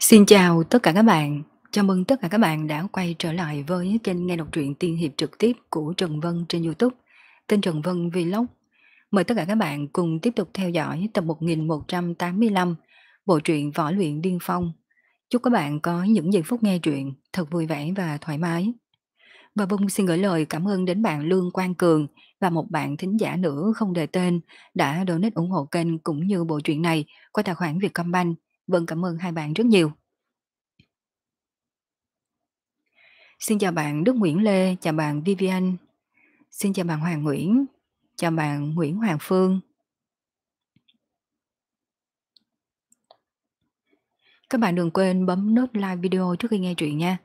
Xin chào tất cả các bạn. Chào mừng tất cả các bạn đã quay trở lại với kênh nghe đọc truyện tiên hiệp trực tiếp của Trần Vân trên YouTube, tên Trần Vân Vlog. Mời tất cả các bạn cùng tiếp tục theo dõi tập 1185 bộ truyện Võ luyện điên phong. Chúc các bạn có những giây phút nghe truyện thật vui vẻ và thoải mái. Và Vân xin gửi lời cảm ơn đến bạn Lương Quang Cường và một bạn thính giả nữa không đề tên đã donate ủng hộ kênh cũng như bộ truyện này qua tài khoản Vietcombank Vân cảm ơn hai bạn rất nhiều. Xin chào bạn Đức Nguyễn Lê, chào bạn Vivian, xin chào bạn Hoàng Nguyễn, chào bạn Nguyễn Hoàng Phương. Các bạn đừng quên bấm nút like video trước khi nghe truyện nha.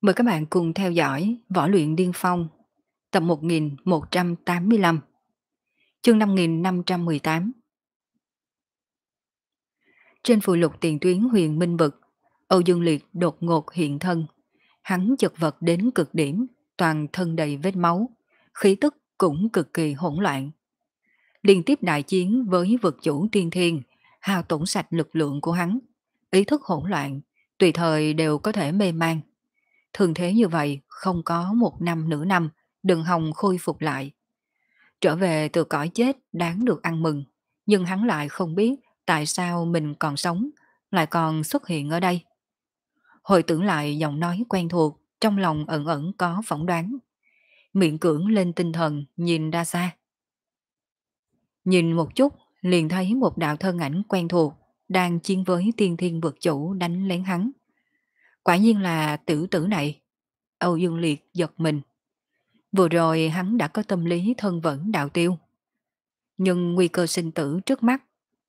Mời các bạn cùng theo dõi Võ luyện Điên Phong, tập 1185, chương 5518. Trên phù lục tiền tuyến huyền minh vực, Âu Dương Liệt đột ngột hiện thân. Hắn chật vật đến cực điểm, toàn thân đầy vết máu, khí tức cũng cực kỳ hỗn loạn. Liên tiếp đại chiến với vực chủ tiên thiên, hao tổn sạch lực lượng của hắn. Ý thức hỗn loạn, tùy thời đều có thể mê man. Thường thế như vậy, không có một năm nửa năm, đừng hòng khôi phục lại. Trở về từ cõi chết đáng được ăn mừng, nhưng hắn lại không biết tại sao mình còn sống, lại còn xuất hiện ở đây. Hồi tưởng lại giọng nói quen thuộc, trong lòng ẩn ẩn có phỏng đoán. Miệng cưỡng lên tinh thần, nhìn ra xa. Nhìn một chút, liền thấy một đạo thân ảnh quen thuộc, đang chiến với tiên thiên vực chủ đánh lén hắn. Quả nhiên là tử tử này. Âu Dương Liệt giật mình. Vừa rồi hắn đã có tâm lý thân vẫn đạo tiêu. Nhưng nguy cơ sinh tử trước mắt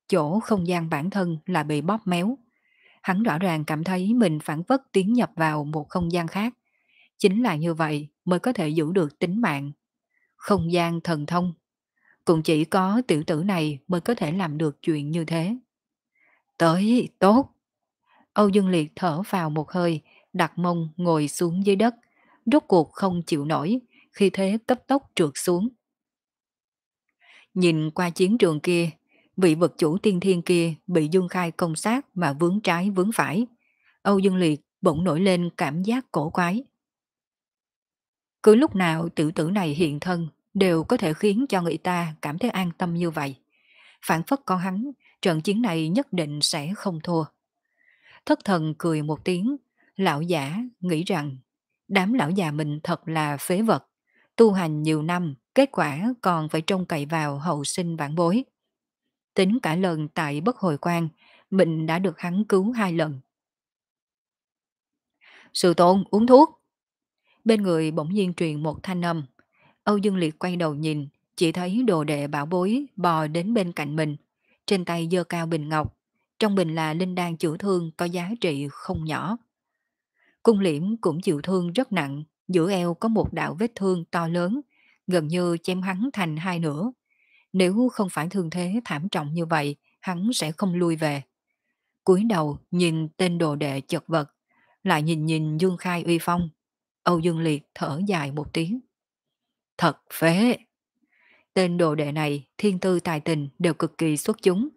chỗ không gian bản thân là bị bóp méo. Hắn rõ ràng cảm thấy mình phản phất tiến nhập vào một không gian khác. Chính là như vậy mới có thể giữ được tính mạng. Không gian thần thông. Cũng chỉ có tiểu tử này mới có thể làm được chuyện như thế. Tới, tốt. Âu Dương Liệt thở vào một hơi, đặt mông ngồi xuống dưới đất. Rốt cuộc không chịu nổi, khi thế cấp tốc trượt xuống. Nhìn qua chiến trường kia, vị vật chủ tiên thiên kia bị Dương Khai công sát mà vướng trái vướng phải. Âu Dương Liệt bỗng nổi lên cảm giác cổ quái. Cứ lúc nào tiểu tử này hiện thân đều có thể khiến cho người ta cảm thấy an tâm như vậy. Phản phất con hắn, trận chiến này nhất định sẽ không thua. Thất thần cười một tiếng, lão giả nghĩ rằng đám lão già mình thật là phế vật, tu hành nhiều năm, kết quả còn phải trông cậy vào hậu sinh vãn bối. Tính cả lần tại bất hồi quan, mình đã được hắn cứu hai lần. Sư tôn uống thuốc. Bên người bỗng nhiên truyền một thanh âm. Âu Dương Liệt quay đầu nhìn, chỉ thấy đồ đệ bảo bối bò đến bên cạnh mình. Trên tay dơ cao bình ngọc, trong bình là linh đan chữa thương có giá trị không nhỏ. Cung liễm cũng chịu thương rất nặng, giữa eo có một đạo vết thương to lớn, gần như chém hắn thành hai nửa, nếu không phải thương thế thảm trọng như vậy, hắn sẽ không lui về. cúi đầu nhìn tên đồ đệ chật vật, lại nhìn nhìn Dương Khai uy phong. Âu Dương Liệt thở dài một tiếng. Thật phế! Tên đồ đệ này thiên tư tài tình đều cực kỳ xuất chúng.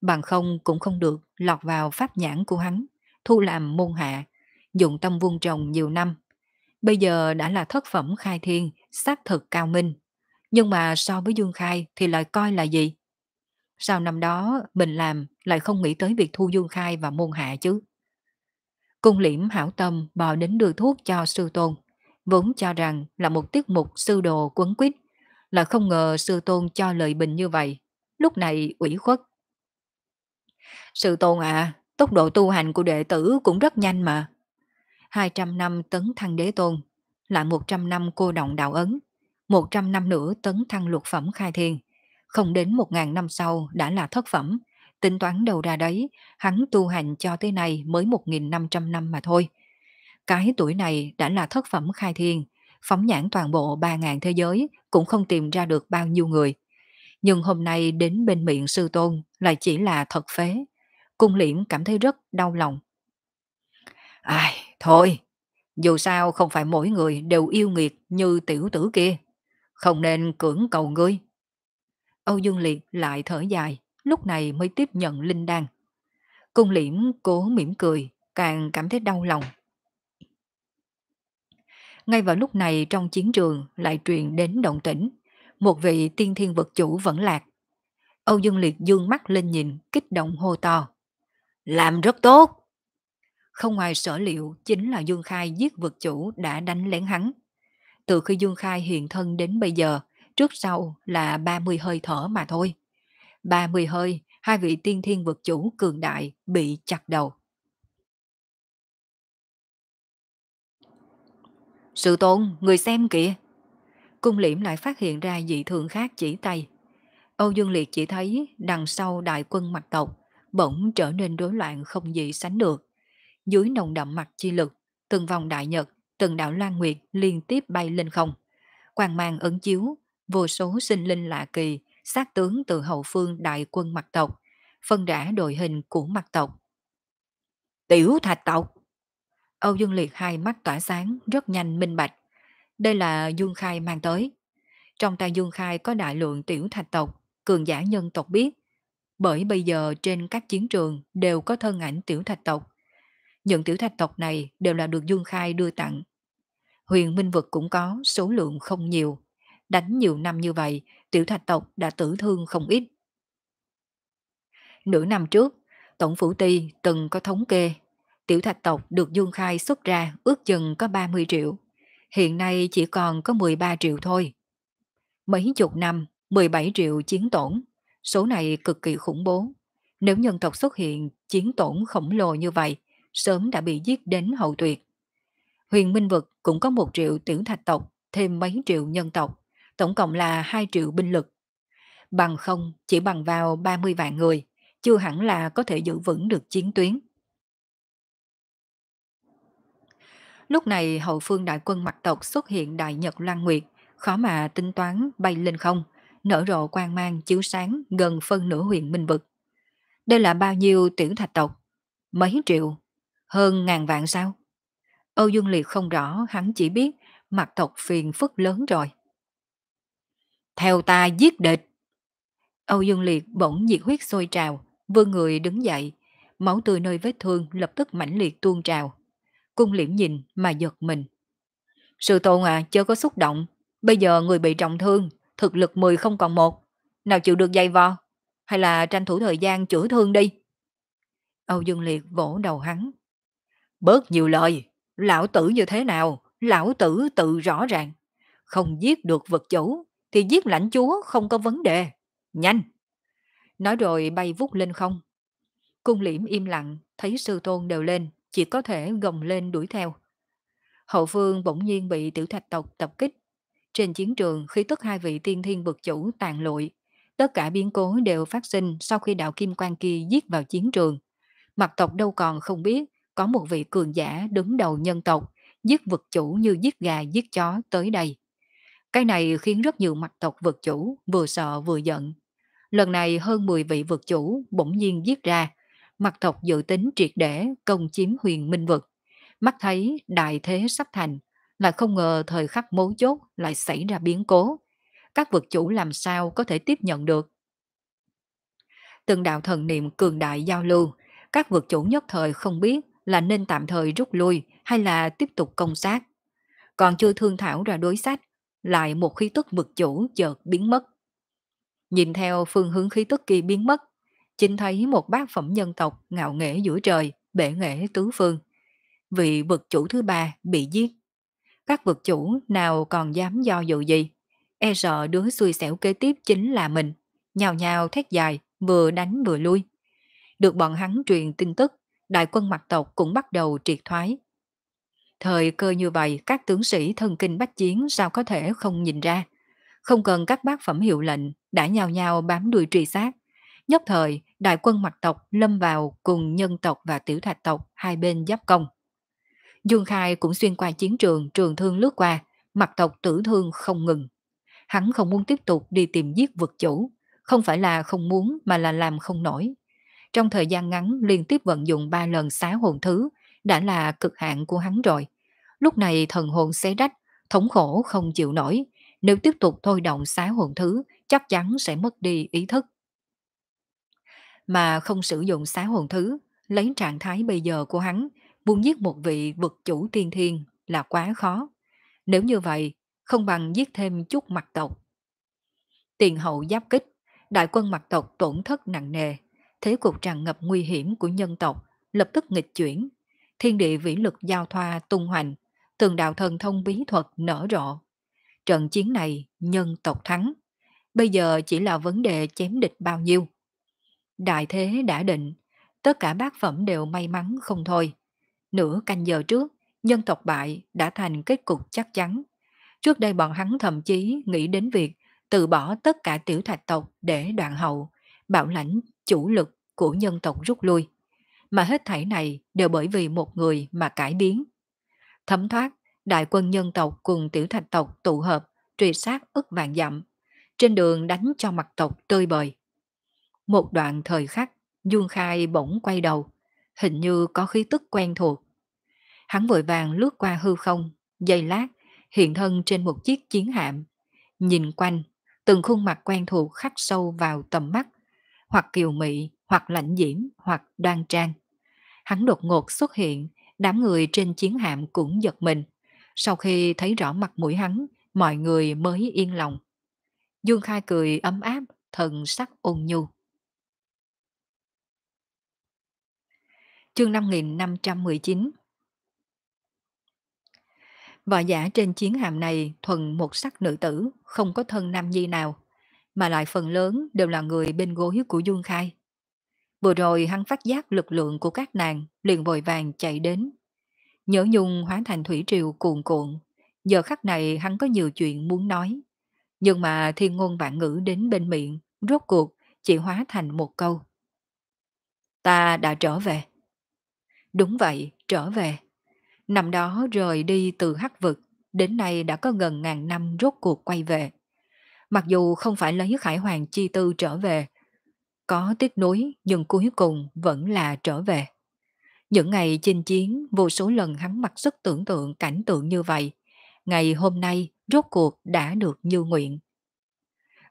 Bằng không cũng không được lọt vào pháp nhãn của hắn, thu làm môn hạ, dụng tâm vuông trồng nhiều năm. Bây giờ đã là thất phẩm khai thiên, xác thực cao minh, nhưng mà so với Dương Khai thì lại coi là gì? Sao năm đó mình làm lại không nghĩ tới việc thu Dương Khai và môn hạ chứ? Cung liễm hảo tâm bò đến đưa thuốc cho sư tôn, vốn cho rằng là một tiết mục sư đồ quấn quýt, là không ngờ sư tôn cho lời bình như vậy, lúc này ủy khuất. Sư tôn à, tốc độ tu hành của đệ tử cũng rất nhanh mà. 200 năm tấn thăng đế tôn, lại 100 năm cô động đạo ấn, 100 năm nữa tấn thăng lục phẩm khai thiên. Không đến 1.000 năm sau đã là thất phẩm. Tính toán đầu ra đấy, hắn tu hành cho tới nay mới 1.500 năm mà thôi. Cái tuổi này đã là thất phẩm khai thiên. Phóng nhãn toàn bộ 3.000 thế giới cũng không tìm ra được bao nhiêu người. Nhưng hôm nay đến bên miệng sư tôn lại chỉ là thật phế. Cung liễn cảm thấy rất đau lòng. Ai, thôi, dù sao không phải mỗi người đều yêu nghiệt như tiểu tử kia không nên cưỡng cầu ngươi. Âu Dương Liệt lại thở dài, lúc này mới tiếp nhận Linh Đan. Cung liễm cố mỉm cười, càng cảm thấy đau lòng. Ngay vào lúc này trong chiến trường lại truyền đến động tĩnh, một vị tiên thiên vật chủ vẫn lạc. Âu Dương Liệt dương mắt lên nhìn, kích động hô to. Làm rất tốt! Không ngoài sở liệu chính là Dương Khai giết vật chủ đã đánh lén hắn, từ khi Dương Khai hiện thân đến bây giờ, trước sau là 30 hơi thở mà thôi. 30 hơi, hai vị tiên thiên vực chủ cường đại bị chặt đầu. Sự tôn, người xem kìa. Cung liễm lại phát hiện ra dị thường khác chỉ tay. Âu Dương Liệt chỉ thấy đằng sau đại quân mặt tộc bỗng trở nên rối loạn không gì sánh được. Dưới nồng đậm mặt chi lực, từng vòng đại nhật từng đạo Loan Nguyệt liên tiếp bay lên không. Quang mang ẩn chiếu, vô số sinh linh lạ kỳ, sát tướng từ hậu phương đại quân mặt tộc, phân rã đội hình của mặt tộc. Tiểu thạch tộc! Âu Dương Liệt hai mắt tỏa sáng, rất nhanh minh bạch. Đây là Dương Khai mang tới. Trong tay Dương Khai có đại lượng tiểu thạch tộc, cường giả nhân tộc biết. Bởi bây giờ trên các chiến trường đều có thân ảnh tiểu thạch tộc, những tiểu thạch tộc này đều là được Dương Khai đưa tặng. Huyền Minh Vực cũng có, số lượng không nhiều. Đánh nhiều năm như vậy, tiểu thạch tộc đã tử thương không ít. Nửa năm trước, Tổng Phủ Ti từng có thống kê, tiểu thạch tộc được Dương Khai xuất ra ước chừng có 30 triệu. Hiện nay chỉ còn có 13 triệu thôi. Mấy chục năm, 17 triệu chiến tổn. Số này cực kỳ khủng bố. Nếu nhân tộc xuất hiện chiến tổn khổng lồ như vậy, sớm đã bị giết đến hậu tuyệt. Huyền Minh Vực cũng có một triệu tiểu thạch tộc, thêm mấy triệu nhân tộc, tổng cộng là 2 triệu binh lực. Bằng không chỉ bằng vào 30 vạn người, chưa hẳn là có thể giữ vững được chiến tuyến. Lúc này hậu phương đại quân mặt tộc xuất hiện đại nhật lan nguyệt, khó mà tính toán bay lên không, nở rộ quang mang chiếu sáng gần phân nửa huyện Minh Vực. Đây là bao nhiêu tiểu thạch tộc? Mấy triệu, hơn ngàn vạn sao? Âu Dương Liệt không rõ, hắn chỉ biết mặt tộc phiền phức lớn rồi. Theo ta giết địch! Âu Dương Liệt bỗng nhiệt huyết sôi trào, vương người đứng dậy, máu tươi nơi vết thương lập tức mãnh liệt tuôn trào. Cung liễm nhìn mà giật mình. sự tôn à, chưa có xúc động, bây giờ người bị trọng thương, thực lực 10 không còn một, nào chịu được dây vo, hay là tranh thủ thời gian chữa thương đi. Âu Dương Liệt vỗ đầu hắn, Bớt nhiều lời, lão tử như thế nào, lão tử tự rõ ràng. Không giết được vật chủ, thì giết lãnh chúa không có vấn đề. Nhanh! Nói rồi bay vút lên không. Cung liễm im lặng, thấy sư tôn đều lên, chỉ có thể gồng lên đuổi theo. Hậu phương bỗng nhiên bị tiểu thạch tộc tập kích. Trên chiến trường khi tất hai vị tiên thiên vực chủ tàn lụi, tất cả biến cố đều phát sinh sau khi đạo kim quan kia giết vào chiến trường. Mặt tộc đâu còn không biết có một vị cường giả đứng đầu nhân tộc, giết vực chủ như giết gà giết chó tới đây. Cái này khiến rất nhiều mặt tộc vực chủ vừa sợ vừa giận. Lần này hơn 10 vị vực chủ bỗng nhiên giết ra, mặt tộc dự tính triệt để công chiếm huyền minh vực. Mắt thấy đại thế sắp thành, lại không ngờ thời khắc mấu chốt lại xảy ra biến cố. Các vực chủ làm sao có thể tiếp nhận được? Từng đạo thần niệm cường đại giao lưu, các vực chủ nhất thời không biết là nên tạm thời rút lui hay là tiếp tục công sát. Còn chưa thương thảo ra đối sách, lại một khí tức vực chủ chợt biến mất. Nhìn theo phương hướng khí tức kỳ biến mất, chính thấy một bác phẩm nhân tộc ngạo nghễ giữa trời, bể nghệ tứ phương. Vị vực chủ thứ ba bị giết. Các vực chủ nào còn dám do dự gì, e sợ đứa xui xẻo kế tiếp chính là mình. Nhào nhào thét dài, vừa đánh vừa lui. Được bọn hắn truyền tin tức, đại quân mặt tộc cũng bắt đầu triệt thoái. Thời cơ như vậy, các tướng sĩ thân kinh bách chiến sao có thể không nhìn ra. Không cần các bác phẩm hiệu lệnh, đã nhào nhào bám đuôi truy sát. Nhất thời, đại quân mặt tộc lâm vào cùng nhân tộc và tiểu thạch tộc hai bên giáp công. Dương Khai cũng xuyên qua chiến trường, trường thương lướt qua, mặt tộc tử thương không ngừng. Hắn không muốn tiếp tục đi tìm giết vực chủ, không phải là không muốn mà là làm không nổi trong thời gian ngắn liên tiếp vận dụng ba lần xá hồn thứ, đã là cực hạn của hắn rồi. Lúc này thần hồn xé rách, thống khổ không chịu nổi, nếu tiếp tục thôi động xá hồn thứ, chắc chắn sẽ mất đi ý thức. Mà không sử dụng xá hồn thứ, lấy trạng thái bây giờ của hắn, buông giết một vị vực chủ tiên thiên là quá khó. Nếu như vậy, không bằng giết thêm chút mặt tộc. Tiền hậu giáp kích, đại quân mặt tộc tổn thất nặng nề, thế cục tràn ngập nguy hiểm của nhân tộc lập tức nghịch chuyển. Thiên địa vĩ lực giao thoa tung hoành, từng đạo thần thông bí thuật nở rộ. Trận chiến này nhân tộc thắng. Bây giờ chỉ là vấn đề chém địch bao nhiêu. Đại thế đã định, tất cả bác phẩm đều may mắn không thôi. Nửa canh giờ trước, nhân tộc bại đã thành kết cục chắc chắn. Trước đây bọn hắn thậm chí nghĩ đến việc từ bỏ tất cả tiểu thạch tộc để đoạn hậu, bảo lãnh chủ lực của nhân tộc rút lui. Mà hết thảy này đều bởi vì một người mà cải biến. Thấm thoát, đại quân nhân tộc cùng tiểu thạch tộc tụ hợp, truy sát ức vạn dặm. Trên đường đánh cho mặt tộc tơi bời. Một đoạn thời khắc, Dương Khai bỗng quay đầu, hình như có khí tức quen thuộc. Hắn vội vàng lướt qua hư không, giây lát, hiện thân trên một chiếc chiến hạm. Nhìn quanh, từng khuôn mặt quen thuộc khắc sâu vào tầm mắt, hoặc kiều mị, hoặc lãnh diễm, hoặc đoan trang. Hắn đột ngột xuất hiện, đám người trên chiến hạm cũng giật mình. Sau khi thấy rõ mặt mũi hắn, mọi người mới yên lòng. Dương Khai cười ấm áp, thần sắc ôn nhu. Chương 5519 Võ giả trên chiến hạm này thuần một sắc nữ tử, không có thân nam nhi nào mà lại phần lớn đều là người bên gối của Dương Khai. Vừa rồi hắn phát giác lực lượng của các nàng liền vội vàng chạy đến. Nhớ nhung hóa thành thủy triều cuồn cuộn, giờ khắc này hắn có nhiều chuyện muốn nói. Nhưng mà thiên ngôn vạn ngữ đến bên miệng, rốt cuộc chỉ hóa thành một câu. Ta đã trở về. Đúng vậy, trở về. Năm đó rời đi từ hắc vực, đến nay đã có gần ngàn năm rốt cuộc quay về mặc dù không phải lấy Khải Hoàng chi tư trở về. Có tiếc nuối nhưng cuối cùng vẫn là trở về. Những ngày chinh chiến, vô số lần hắn mặc sức tưởng tượng cảnh tượng như vậy. Ngày hôm nay, rốt cuộc đã được như nguyện.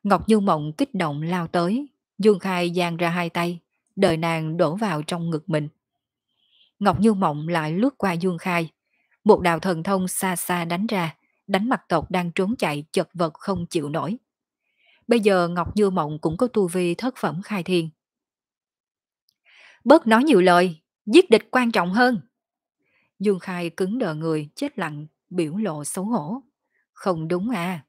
Ngọc Như Mộng kích động lao tới, Dương Khai giang ra hai tay, đợi nàng đổ vào trong ngực mình. Ngọc Như Mộng lại lướt qua Dương Khai. Một đạo thần thông xa xa đánh ra, đánh mặt tộc đang trốn chạy chật vật không chịu nổi. Bây giờ Ngọc Như Mộng cũng có tu vi thất phẩm khai thiên. Bớt nói nhiều lời, giết địch quan trọng hơn. Dương Khai cứng đờ người, chết lặng, biểu lộ xấu hổ. Không đúng à,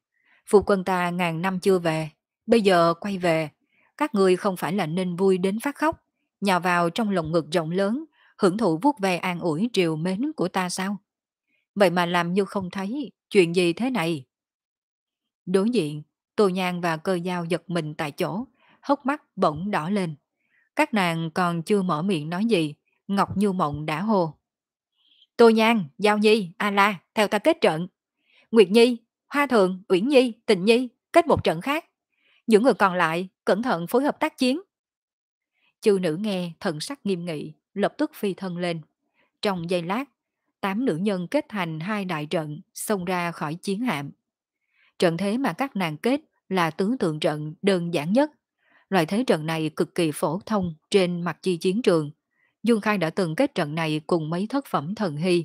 phụ quân ta ngàn năm chưa về, bây giờ quay về. Các người không phải là nên vui đến phát khóc, nhào vào trong lồng ngực rộng lớn, hưởng thụ vuốt ve an ủi triều mến của ta sao? Vậy mà làm như không thấy, chuyện gì thế này? Đối diện, Tô Nhan và cơ dao giật mình tại chỗ, hốc mắt bỗng đỏ lên. Các nàng còn chưa mở miệng nói gì, Ngọc Như Mộng đã hô. Tô Nhan, Giao Nhi, A La, theo ta kết trận. Nguyệt Nhi, Hoa Thượng, Uyển Nhi, Tình Nhi, kết một trận khác. Những người còn lại, cẩn thận phối hợp tác chiến. Chư nữ nghe thần sắc nghiêm nghị, lập tức phi thân lên. Trong giây lát, tám nữ nhân kết thành hai đại trận xông ra khỏi chiến hạm. Trận thế mà các nàng kết là tướng tượng trận đơn giản nhất. Loại thế trận này cực kỳ phổ thông trên mặt chi chiến trường. Dương Khai đã từng kết trận này cùng mấy thất phẩm thần hy.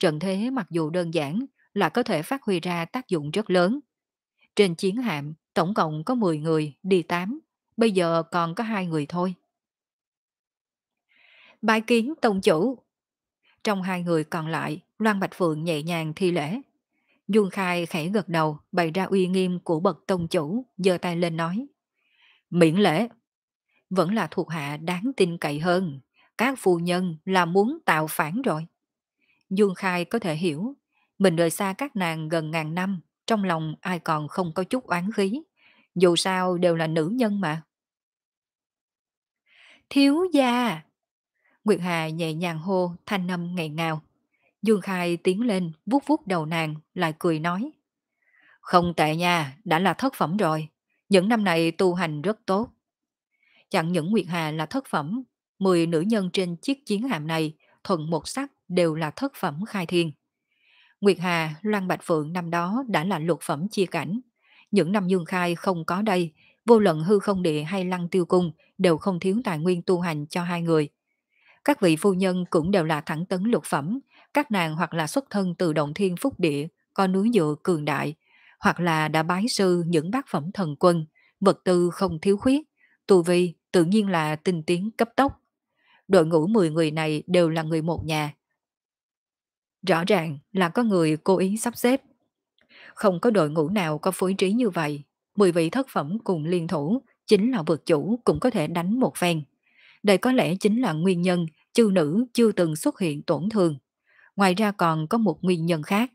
Trận thế mặc dù đơn giản là có thể phát huy ra tác dụng rất lớn. Trên chiến hạm, tổng cộng có 10 người, đi 8. Bây giờ còn có hai người thôi. Bài kiến tông chủ. Trong hai người còn lại, Loan Bạch Phượng nhẹ nhàng thi lễ. Dung Khai khẽ gật đầu, bày ra uy nghiêm của bậc tông chủ, giơ tay lên nói. Miễn lễ, vẫn là thuộc hạ đáng tin cậy hơn. Các phu nhân là muốn tạo phản rồi. Dung Khai có thể hiểu, mình rời xa các nàng gần ngàn năm, trong lòng ai còn không có chút oán khí. Dù sao đều là nữ nhân mà. Thiếu gia! Nguyệt Hà nhẹ nhàng hô, thanh âm ngày ngào. Dương Khai tiến lên, vuốt vuốt đầu nàng, lại cười nói. Không tệ nha, đã là thất phẩm rồi. Những năm này tu hành rất tốt. Chẳng những Nguyệt Hà là thất phẩm, 10 nữ nhân trên chiếc chiến hạm này, thuận một sắc đều là thất phẩm khai thiên. Nguyệt Hà, Loan Bạch Phượng năm đó đã là lục phẩm chia cảnh. Những năm Dương Khai không có đây, vô luận hư không địa hay lăng tiêu cung đều không thiếu tài nguyên tu hành cho hai người. Các vị phu nhân cũng đều là thẳng tấn lục phẩm, các nàng hoặc là xuất thân từ động thiên phúc địa, có núi dựa cường đại, hoặc là đã bái sư những bác phẩm thần quân, vật tư không thiếu khuyết, tu vi tự nhiên là tinh tiến cấp tốc. Đội ngũ 10 người này đều là người một nhà. Rõ ràng là có người cố ý sắp xếp. Không có đội ngũ nào có phối trí như vậy. 10 vị thất phẩm cùng liên thủ chính là vượt chủ cũng có thể đánh một phen. Đây có lẽ chính là nguyên nhân chư nữ chưa từng xuất hiện tổn thương. Ngoài ra còn có một nguyên nhân khác,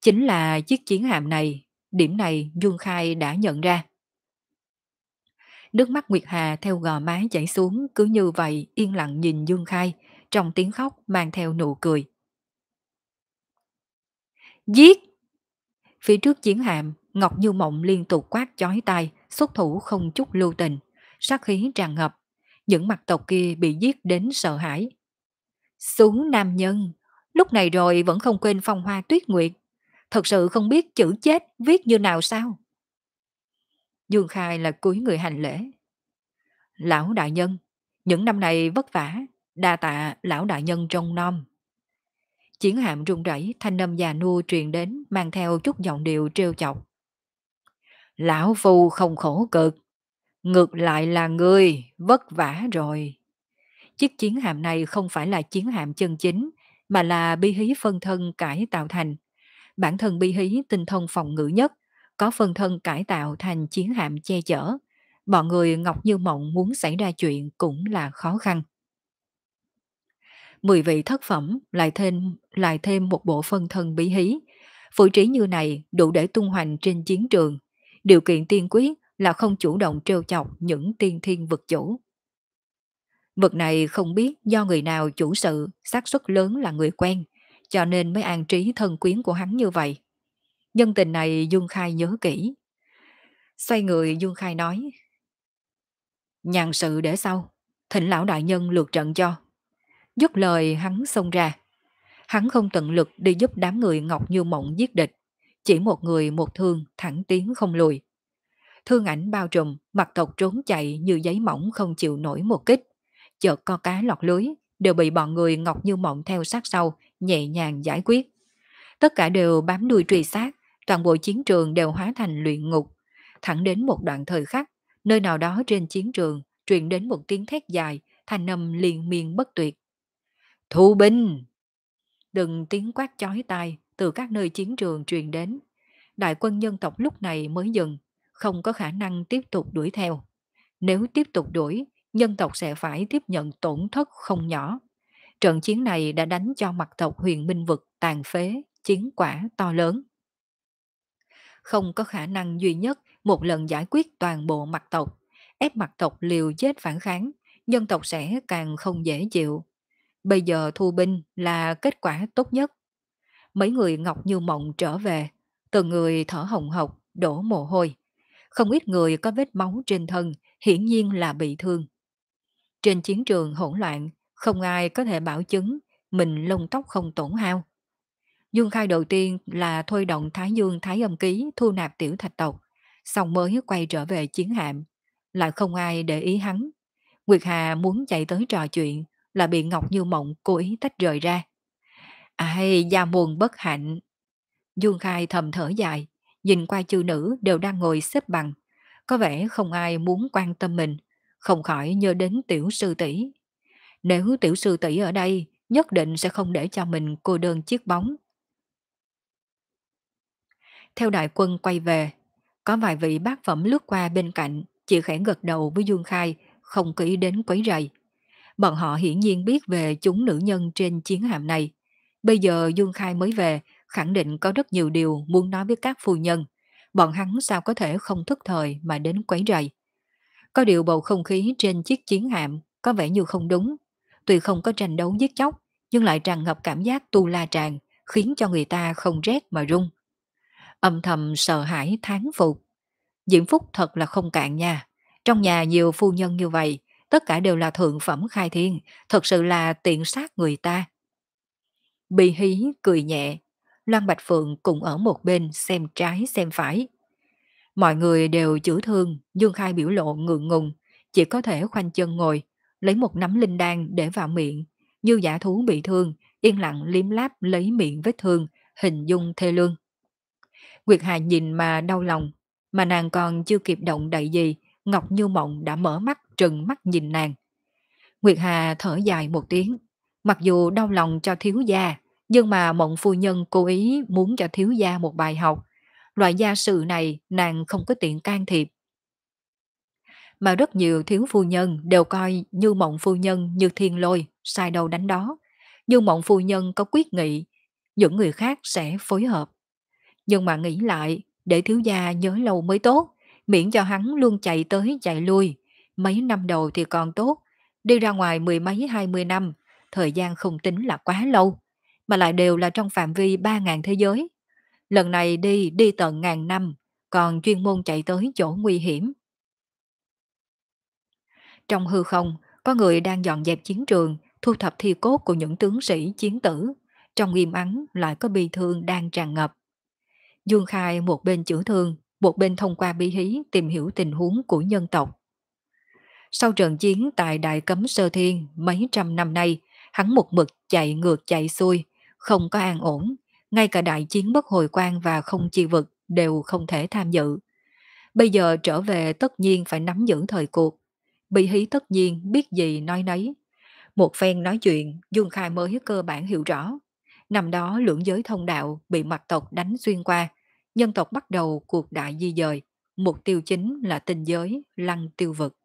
chính là chiếc chiến hạm này, điểm này Dương Khai đã nhận ra. Nước mắt Nguyệt Hà theo gò má chảy xuống cứ như vậy yên lặng nhìn Dương Khai, trong tiếng khóc mang theo nụ cười. Giết! Phía trước chiến hạm, Ngọc Như Mộng liên tục quát chói tai, xuất thủ không chút lưu tình, sát khí tràn ngập. Những mặt tộc kia bị giết đến sợ hãi. Xuống nam nhân, lúc này rồi vẫn không quên phong hoa tuyết nguyệt. Thật sự không biết chữ chết viết như nào sao? Dương Khai là cuối người hành lễ. Lão đại nhân, những năm này vất vả, đa tạ lão đại nhân trong non Chiến hạm rung rẩy, thanh âm già nua truyền đến mang theo chút giọng điệu trêu chọc. Lão phu không khổ cực, ngược lại là người vất vả rồi. Chiếc chiến hạm này không phải là chiến hạm chân chính, mà là bi hí phân thân cải tạo thành. Bản thân bi hí tinh thông phòng ngự nhất, có phân thân cải tạo thành chiến hạm che chở. Bọn người Ngọc Như Mộng muốn xảy ra chuyện cũng là khó khăn. Mười vị thất phẩm lại thêm lại thêm một bộ phân thân bí hí. Phủ trí như này đủ để tung hoành trên chiến trường. Điều kiện tiên quyết là không chủ động trêu chọc những tiên thiên vực chủ. Vật này không biết do người nào chủ sự, xác suất lớn là người quen, cho nên mới an trí thân quyến của hắn như vậy. Nhân tình này Dương Khai nhớ kỹ. Xoay người Dương Khai nói. Nhàn sự để sau, thỉnh lão đại nhân lượt trận cho. Dứt lời hắn xông ra. Hắn không tận lực đi giúp đám người ngọc như mộng giết địch. Chỉ một người một thương thẳng tiến không lùi. Thương ảnh bao trùm, mặt tộc trốn chạy như giấy mỏng không chịu nổi một kích chợt có cá lọt lưới, đều bị bọn người Ngọc Như Mộng theo sát sau, nhẹ nhàng giải quyết. Tất cả đều bám đuôi truy sát, toàn bộ chiến trường đều hóa thành luyện ngục. Thẳng đến một đoạn thời khắc, nơi nào đó trên chiến trường truyền đến một tiếng thét dài, thành âm liên miên bất tuyệt. Thu binh! Đừng tiếng quát chói tai từ các nơi chiến trường truyền đến. Đại quân nhân tộc lúc này mới dừng, không có khả năng tiếp tục đuổi theo. Nếu tiếp tục đuổi, nhân tộc sẽ phải tiếp nhận tổn thất không nhỏ. Trận chiến này đã đánh cho mặt tộc huyền minh vực tàn phế, chiến quả to lớn. Không có khả năng duy nhất một lần giải quyết toàn bộ mặt tộc, ép mặt tộc liều chết phản kháng, nhân tộc sẽ càng không dễ chịu. Bây giờ thu binh là kết quả tốt nhất. Mấy người ngọc như mộng trở về, từng người thở hồng hộc, đổ mồ hôi. Không ít người có vết máu trên thân, hiển nhiên là bị thương. Trên chiến trường hỗn loạn, không ai có thể bảo chứng mình lông tóc không tổn hao. Dung khai đầu tiên là thôi động Thái Dương Thái Âm Ký thu nạp tiểu thạch tộc, xong mới quay trở về chiến hạm. Lại không ai để ý hắn. Nguyệt Hà muốn chạy tới trò chuyện là bị Ngọc Như Mộng cố ý tách rời ra. Ai, gia buồn bất hạnh. Dương Khai thầm thở dài, nhìn qua chư nữ đều đang ngồi xếp bằng. Có vẻ không ai muốn quan tâm mình, không khỏi nhớ đến tiểu sư tỷ. Nếu tiểu sư tỷ ở đây, nhất định sẽ không để cho mình cô đơn chiếc bóng. Theo đại quân quay về, có vài vị bác phẩm lướt qua bên cạnh, chỉ khẽ gật đầu với Dương Khai, không kỹ đến quấy rầy. Bọn họ hiển nhiên biết về chúng nữ nhân trên chiến hạm này. Bây giờ Dương Khai mới về, khẳng định có rất nhiều điều muốn nói với các phu nhân. Bọn hắn sao có thể không thức thời mà đến quấy rầy. Có điều bầu không khí trên chiếc chiến hạm có vẻ như không đúng. Tuy không có tranh đấu giết chóc, nhưng lại tràn ngập cảm giác tu la tràn, khiến cho người ta không rét mà run. Âm thầm sợ hãi tháng phục. Diễm Phúc thật là không cạn nha. Trong nhà nhiều phu nhân như vậy, tất cả đều là thượng phẩm khai thiên, thật sự là tiện sát người ta. bì hí cười nhẹ, Loan Bạch Phượng cũng ở một bên xem trái xem phải. Mọi người đều chữa thương, Dương Khai biểu lộ ngượng ngùng, chỉ có thể khoanh chân ngồi, lấy một nắm linh đan để vào miệng. như giả thú bị thương, yên lặng liếm láp lấy miệng vết thương, hình dung thê lương. Nguyệt Hà nhìn mà đau lòng, mà nàng còn chưa kịp động đậy gì, Ngọc Như Mộng đã mở mắt trừng mắt nhìn nàng. Nguyệt Hà thở dài một tiếng, mặc dù đau lòng cho thiếu gia, nhưng mà Mộng Phu Nhân cố ý muốn cho thiếu gia một bài học, loại gia sự này nàng không có tiện can thiệp. Mà rất nhiều thiếu phu nhân đều coi như mộng phu nhân như thiên lôi, sai đầu đánh đó. Như mộng phu nhân có quyết nghị, những người khác sẽ phối hợp. Nhưng mà nghĩ lại, để thiếu gia nhớ lâu mới tốt, miễn cho hắn luôn chạy tới chạy lui. Mấy năm đầu thì còn tốt, đi ra ngoài mười mấy hai mươi năm, thời gian không tính là quá lâu, mà lại đều là trong phạm vi ba ngàn thế giới, Lần này đi, đi tận ngàn năm, còn chuyên môn chạy tới chỗ nguy hiểm. Trong hư không, có người đang dọn dẹp chiến trường, thu thập thi cốt của những tướng sĩ chiến tử. Trong im ắng lại có bi thương đang tràn ngập. Dương Khai một bên chữa thương, một bên thông qua bí hí tìm hiểu tình huống của nhân tộc. Sau trận chiến tại Đại Cấm Sơ Thiên mấy trăm năm nay, hắn một mực chạy ngược chạy xuôi, không có an ổn, ngay cả đại chiến bất hồi quan và không chi vực đều không thể tham dự. Bây giờ trở về tất nhiên phải nắm giữ thời cuộc. Bị hí tất nhiên biết gì nói nấy. Một phen nói chuyện, Dương Khai mới cơ bản hiểu rõ. Năm đó lưỡng giới thông đạo bị mặt tộc đánh xuyên qua, nhân tộc bắt đầu cuộc đại di dời. Mục tiêu chính là tình giới, lăng tiêu vực.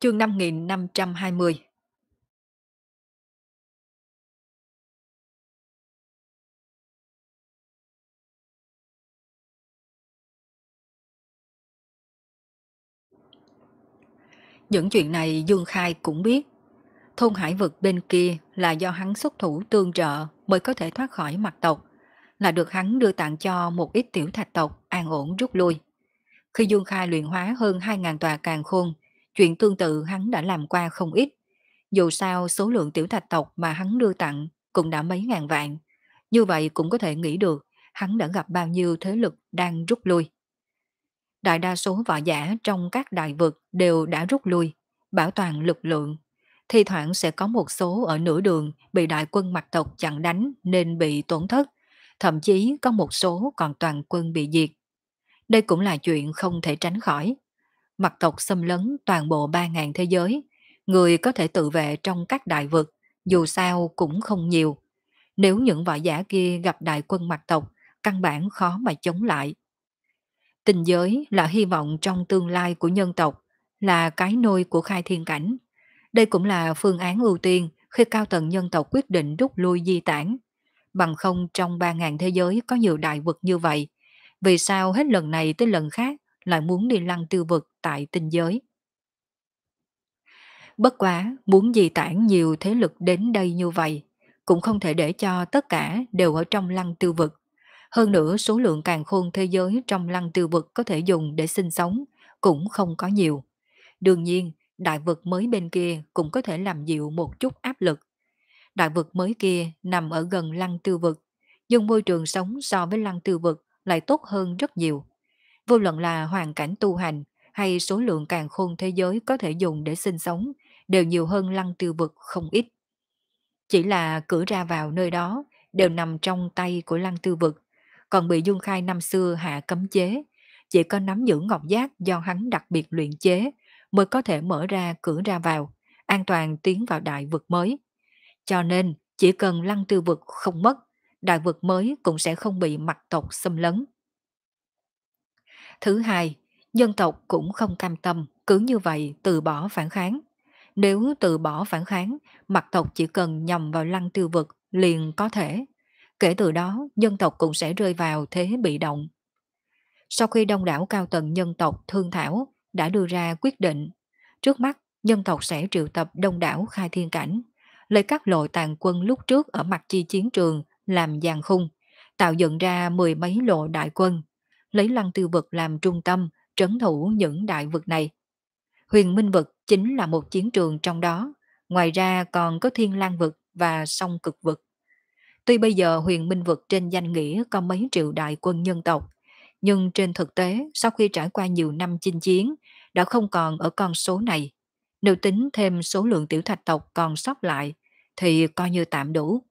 Chương 5520 Những chuyện này Dương Khai cũng biết. Thôn hải vực bên kia là do hắn xuất thủ tương trợ mới có thể thoát khỏi mặt tộc, là được hắn đưa tặng cho một ít tiểu thạch tộc an ổn rút lui. Khi Dương Khai luyện hóa hơn 2.000 tòa càng khôn, chuyện tương tự hắn đã làm qua không ít. Dù sao số lượng tiểu thạch tộc mà hắn đưa tặng cũng đã mấy ngàn vạn. Như vậy cũng có thể nghĩ được hắn đã gặp bao nhiêu thế lực đang rút lui đại đa số võ giả trong các đại vực đều đã rút lui, bảo toàn lực lượng. Thi thoảng sẽ có một số ở nửa đường bị đại quân mặt tộc chặn đánh nên bị tổn thất, thậm chí có một số còn toàn quân bị diệt. Đây cũng là chuyện không thể tránh khỏi. Mặt tộc xâm lấn toàn bộ 3.000 thế giới, người có thể tự vệ trong các đại vực, dù sao cũng không nhiều. Nếu những võ giả kia gặp đại quân mặt tộc, căn bản khó mà chống lại. Tình giới là hy vọng trong tương lai của nhân tộc, là cái nôi của khai thiên cảnh. Đây cũng là phương án ưu tiên khi cao tầng nhân tộc quyết định rút lui di tản. Bằng không trong 3.000 thế giới có nhiều đại vực như vậy. Vì sao hết lần này tới lần khác lại muốn đi lăng tư vực tại tình giới? Bất quá, muốn di tản nhiều thế lực đến đây như vậy, cũng không thể để cho tất cả đều ở trong lăng tư vực. Hơn nữa, số lượng càng khôn thế giới trong lăng tiêu vực có thể dùng để sinh sống cũng không có nhiều. Đương nhiên, đại vực mới bên kia cũng có thể làm dịu một chút áp lực. Đại vực mới kia nằm ở gần lăng tiêu vực, nhưng môi trường sống so với lăng tiêu vực lại tốt hơn rất nhiều. Vô luận là hoàn cảnh tu hành hay số lượng càng khôn thế giới có thể dùng để sinh sống đều nhiều hơn lăng tiêu vực không ít. Chỉ là cửa ra vào nơi đó đều nằm trong tay của lăng tư vực, còn bị Dung Khai năm xưa hạ cấm chế. Chỉ có nắm giữ ngọc giác do hắn đặc biệt luyện chế mới có thể mở ra cửa ra vào, an toàn tiến vào đại vực mới. Cho nên, chỉ cần lăng tư vực không mất, đại vực mới cũng sẽ không bị mặt tộc xâm lấn. Thứ hai, dân tộc cũng không cam tâm cứ như vậy từ bỏ phản kháng. Nếu từ bỏ phản kháng, mặt tộc chỉ cần nhầm vào lăng tiêu vực liền có thể. Kể từ đó, dân tộc cũng sẽ rơi vào thế bị động. Sau khi đông đảo cao tầng nhân tộc Thương Thảo đã đưa ra quyết định, trước mắt dân tộc sẽ triệu tập đông đảo khai thiên cảnh, lấy các lội tàn quân lúc trước ở mặt chi chiến trường làm giàn khung, tạo dựng ra mười mấy lộ đại quân, lấy lăng tư vực làm trung tâm, trấn thủ những đại vực này. Huyền Minh vực chính là một chiến trường trong đó, ngoài ra còn có Thiên Lang vực và Sông Cực vực. Tuy bây giờ huyền minh vực trên danh nghĩa có mấy triệu đại quân nhân tộc, nhưng trên thực tế sau khi trải qua nhiều năm chinh chiến đã không còn ở con số này. Nếu tính thêm số lượng tiểu thạch tộc còn sót lại thì coi như tạm đủ.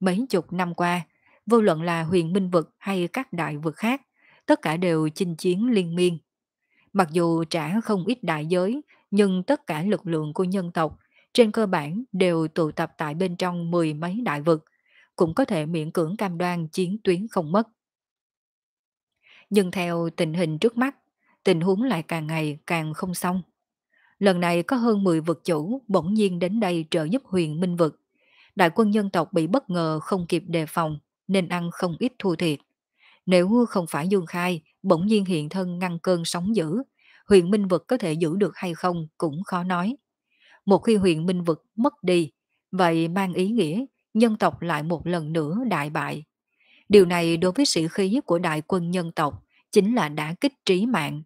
Mấy chục năm qua, vô luận là huyền minh vực hay các đại vực khác, tất cả đều chinh chiến liên miên. Mặc dù trả không ít đại giới, nhưng tất cả lực lượng của nhân tộc trên cơ bản đều tụ tập tại bên trong mười mấy đại vực, cũng có thể miễn cưỡng cam đoan chiến tuyến không mất. Nhưng theo tình hình trước mắt, tình huống lại càng ngày càng không xong. Lần này có hơn 10 vực chủ bỗng nhiên đến đây trợ giúp huyền minh vực. Đại quân nhân tộc bị bất ngờ không kịp đề phòng nên ăn không ít thua thiệt. Nếu không phải Dương Khai bỗng nhiên hiện thân ngăn cơn sóng dữ, huyền minh vực có thể giữ được hay không cũng khó nói. Một khi huyền minh vực mất đi, vậy mang ý nghĩa nhân tộc lại một lần nữa đại bại. Điều này đối với sĩ khí của đại quân nhân tộc chính là đã kích trí mạng.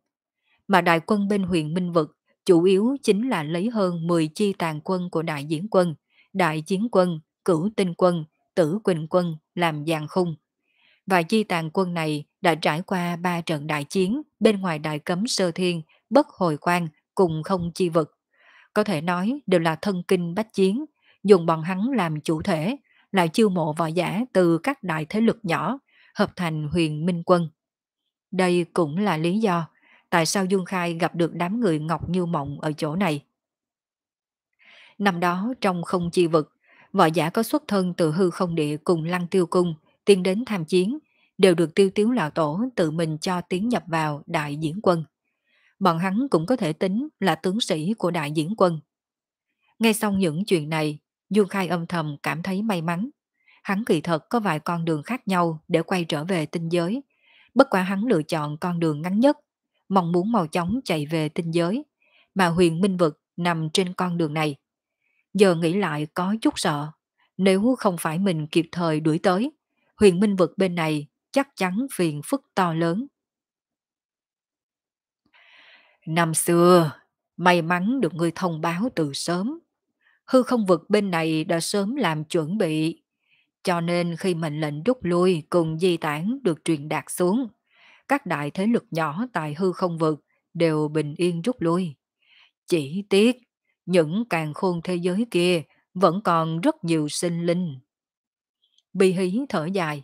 Mà đại quân bên huyền Minh Vực chủ yếu chính là lấy hơn 10 chi tàn quân của đại diễn quân, đại chiến quân, cửu tinh quân, tử quỳnh quân làm dàn khung. Và chi tàn quân này đã trải qua 3 trận đại chiến bên ngoài đại cấm sơ thiên, bất hồi quan cùng không chi vực. Có thể nói đều là thân kinh bách chiến, dùng bọn hắn làm chủ thể, lại chiêu mộ võ giả từ các đại thế lực nhỏ, hợp thành huyền minh quân. Đây cũng là lý do tại sao Dương Khai gặp được đám người Ngọc Như Mộng ở chỗ này. Năm đó trong không chi vực, võ giả có xuất thân từ hư không địa cùng lăng tiêu cung, tiến đến tham chiến, đều được tiêu tiếu lão tổ tự mình cho tiến nhập vào đại diễn quân. Bọn hắn cũng có thể tính là tướng sĩ của đại diễn quân. Ngay sau những chuyện này, Dương Khai âm thầm cảm thấy may mắn. Hắn kỳ thật có vài con đường khác nhau để quay trở về tinh giới. Bất quả hắn lựa chọn con đường ngắn nhất, mong muốn mau chóng chạy về tinh giới, mà huyền minh vực nằm trên con đường này. Giờ nghĩ lại có chút sợ, nếu không phải mình kịp thời đuổi tới, huyền minh vực bên này chắc chắn phiền phức to lớn. Năm xưa, may mắn được người thông báo từ sớm hư không vực bên này đã sớm làm chuẩn bị. Cho nên khi mệnh lệnh rút lui cùng di tản được truyền đạt xuống, các đại thế lực nhỏ tại hư không vực đều bình yên rút lui. Chỉ tiếc, những càng khôn thế giới kia vẫn còn rất nhiều sinh linh. Bi hí thở dài,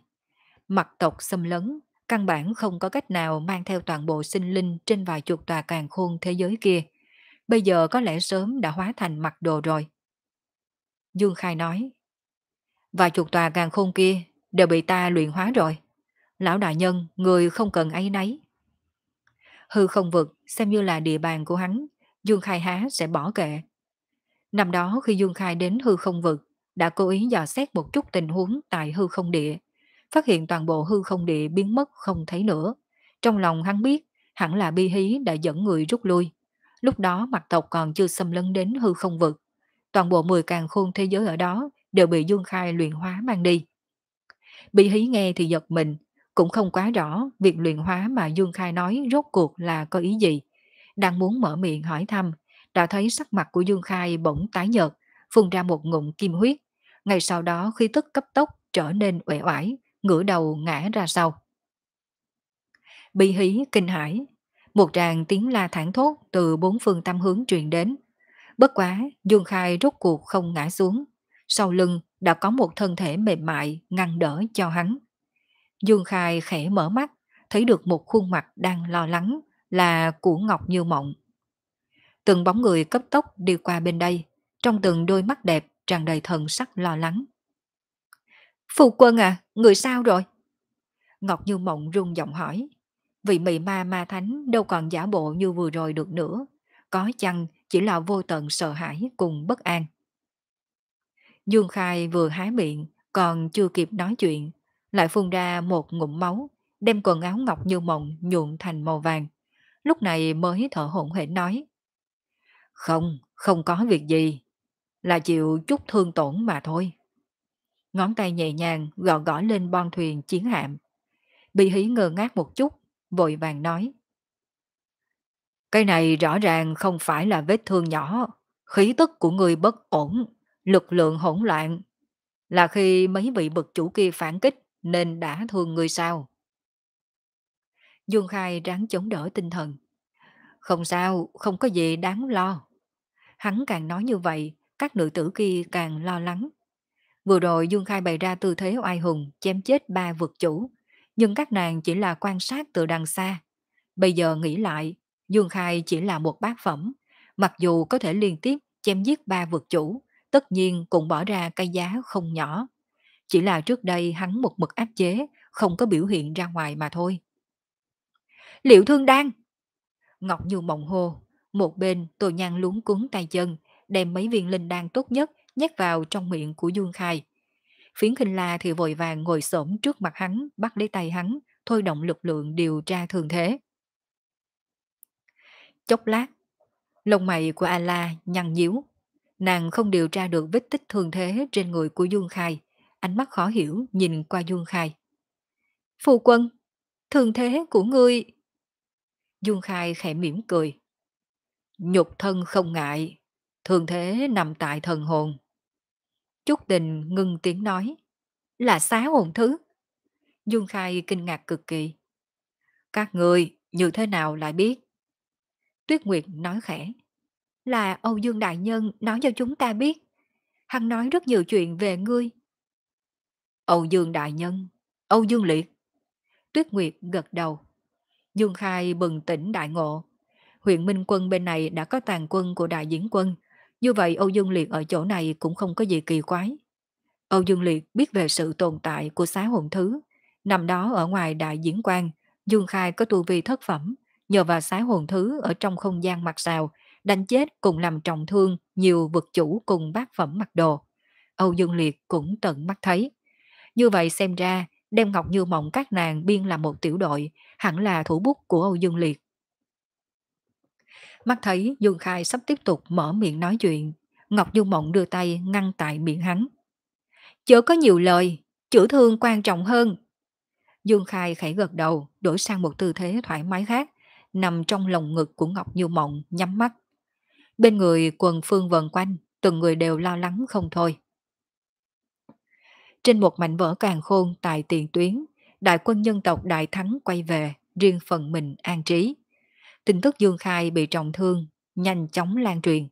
mặt tộc xâm lấn, căn bản không có cách nào mang theo toàn bộ sinh linh trên vài chục tòa càng khôn thế giới kia. Bây giờ có lẽ sớm đã hóa thành mặt đồ rồi. Dương Khai nói. Và chục tòa càng khôn kia đều bị ta luyện hóa rồi. Lão đại nhân, người không cần ấy nấy. Hư không vực xem như là địa bàn của hắn, Dương Khai há sẽ bỏ kệ. Năm đó khi Dương Khai đến hư không vực, đã cố ý dò xét một chút tình huống tại hư không địa, phát hiện toàn bộ hư không địa biến mất không thấy nữa. Trong lòng hắn biết, hẳn là Bi Hí đã dẫn người rút lui. Lúc đó mặt tộc còn chưa xâm lấn đến hư không vực, toàn bộ 10 càng khôn thế giới ở đó đều bị Dương Khai luyện hóa mang đi. Bị hí nghe thì giật mình, cũng không quá rõ việc luyện hóa mà Dương Khai nói rốt cuộc là có ý gì. Đang muốn mở miệng hỏi thăm, đã thấy sắc mặt của Dương Khai bỗng tái nhợt, phun ra một ngụm kim huyết. ngày sau đó khi tức cấp tốc trở nên uể oải, ngửa đầu ngã ra sau. Bị hí kinh hãi, một tràng tiếng la thảng thốt từ bốn phương tam hướng truyền đến, Bất quá, Dương Khai rốt cuộc không ngã xuống. Sau lưng đã có một thân thể mềm mại ngăn đỡ cho hắn. Dương Khai khẽ mở mắt, thấy được một khuôn mặt đang lo lắng là của Ngọc Như Mộng. Từng bóng người cấp tốc đi qua bên đây, trong từng đôi mắt đẹp tràn đầy thần sắc lo lắng. Phu quân à, người sao rồi? Ngọc Như Mộng run giọng hỏi. Vị mị ma ma thánh đâu còn giả bộ như vừa rồi được nữa. Có chăng chỉ là vô tận sợ hãi cùng bất an. Dương Khai vừa há miệng, còn chưa kịp nói chuyện, lại phun ra một ngụm máu, đem quần áo ngọc như mộng nhuộn thành màu vàng. Lúc này mới thở hổn hển nói. Không, không có việc gì, là chịu chút thương tổn mà thôi. Ngón tay nhẹ nhàng gõ gõ lên bon thuyền chiến hạm. Bị hí ngơ ngác một chút, vội vàng nói. Cái này rõ ràng không phải là vết thương nhỏ, khí tức của người bất ổn, lực lượng hỗn loạn. Là khi mấy vị bực chủ kia phản kích nên đã thương người sao? Dương Khai ráng chống đỡ tinh thần. Không sao, không có gì đáng lo. Hắn càng nói như vậy, các nữ tử kia càng lo lắng. Vừa rồi Dương Khai bày ra tư thế oai hùng, chém chết ba vực chủ. Nhưng các nàng chỉ là quan sát từ đằng xa. Bây giờ nghĩ lại, Dương Khai chỉ là một bác phẩm, mặc dù có thể liên tiếp chém giết ba vực chủ, tất nhiên cũng bỏ ra cái giá không nhỏ. Chỉ là trước đây hắn một mực áp chế, không có biểu hiện ra ngoài mà thôi. Liệu thương đan? Ngọc Như mộng hồ, một bên tôi nhan luống cuốn tay chân, đem mấy viên linh đan tốt nhất nhét vào trong miệng của Dương Khai. Phiến khinh la thì vội vàng ngồi xổm trước mặt hắn, bắt lấy tay hắn, thôi động lực lượng điều tra thường thế. Chốc lát, lông mày của Ala nhăn nhíu. Nàng không điều tra được vết tích thương thế trên người của Dương Khai, ánh mắt khó hiểu nhìn qua Dương Khai. Phu quân, thương thế của ngươi... Dương Khai khẽ mỉm cười. Nhục thân không ngại, thường thế nằm tại thần hồn. Chúc tình ngưng tiếng nói, là xá hồn thứ. Dương Khai kinh ngạc cực kỳ. Các người như thế nào lại biết Tuyết Nguyệt nói khẽ. Là Âu Dương Đại Nhân nói cho chúng ta biết. Hắn nói rất nhiều chuyện về ngươi. Âu Dương Đại Nhân, Âu Dương Liệt. Tuyết Nguyệt gật đầu. Dương Khai bừng tỉnh đại ngộ. Huyện Minh Quân bên này đã có tàn quân của đại diễn quân. Như vậy Âu Dương Liệt ở chỗ này cũng không có gì kỳ quái. Âu Dương Liệt biết về sự tồn tại của xá hồn thứ. nằm đó ở ngoài đại diễn quan, Dương Khai có tu vi thất phẩm nhờ vào sái hồn thứ ở trong không gian mặt sào, đánh chết cùng làm trọng thương nhiều vực chủ cùng bác phẩm mặc đồ. Âu Dương Liệt cũng tận mắt thấy. Như vậy xem ra, đem Ngọc Như Mộng các nàng biên làm một tiểu đội, hẳn là thủ bút của Âu Dương Liệt. Mắt thấy Dương Khai sắp tiếp tục mở miệng nói chuyện, Ngọc Như Mộng đưa tay ngăn tại miệng hắn. Chớ có nhiều lời, chữa thương quan trọng hơn. Dương Khai khẽ gật đầu, đổi sang một tư thế thoải mái khác, nằm trong lồng ngực của Ngọc Như Mộng nhắm mắt. Bên người quần phương vần quanh, từng người đều lo lắng không thôi. Trên một mảnh vỡ càng khôn tại tiền tuyến, đại quân nhân tộc đại thắng quay về, riêng phần mình an trí. Tin tức Dương Khai bị trọng thương, nhanh chóng lan truyền.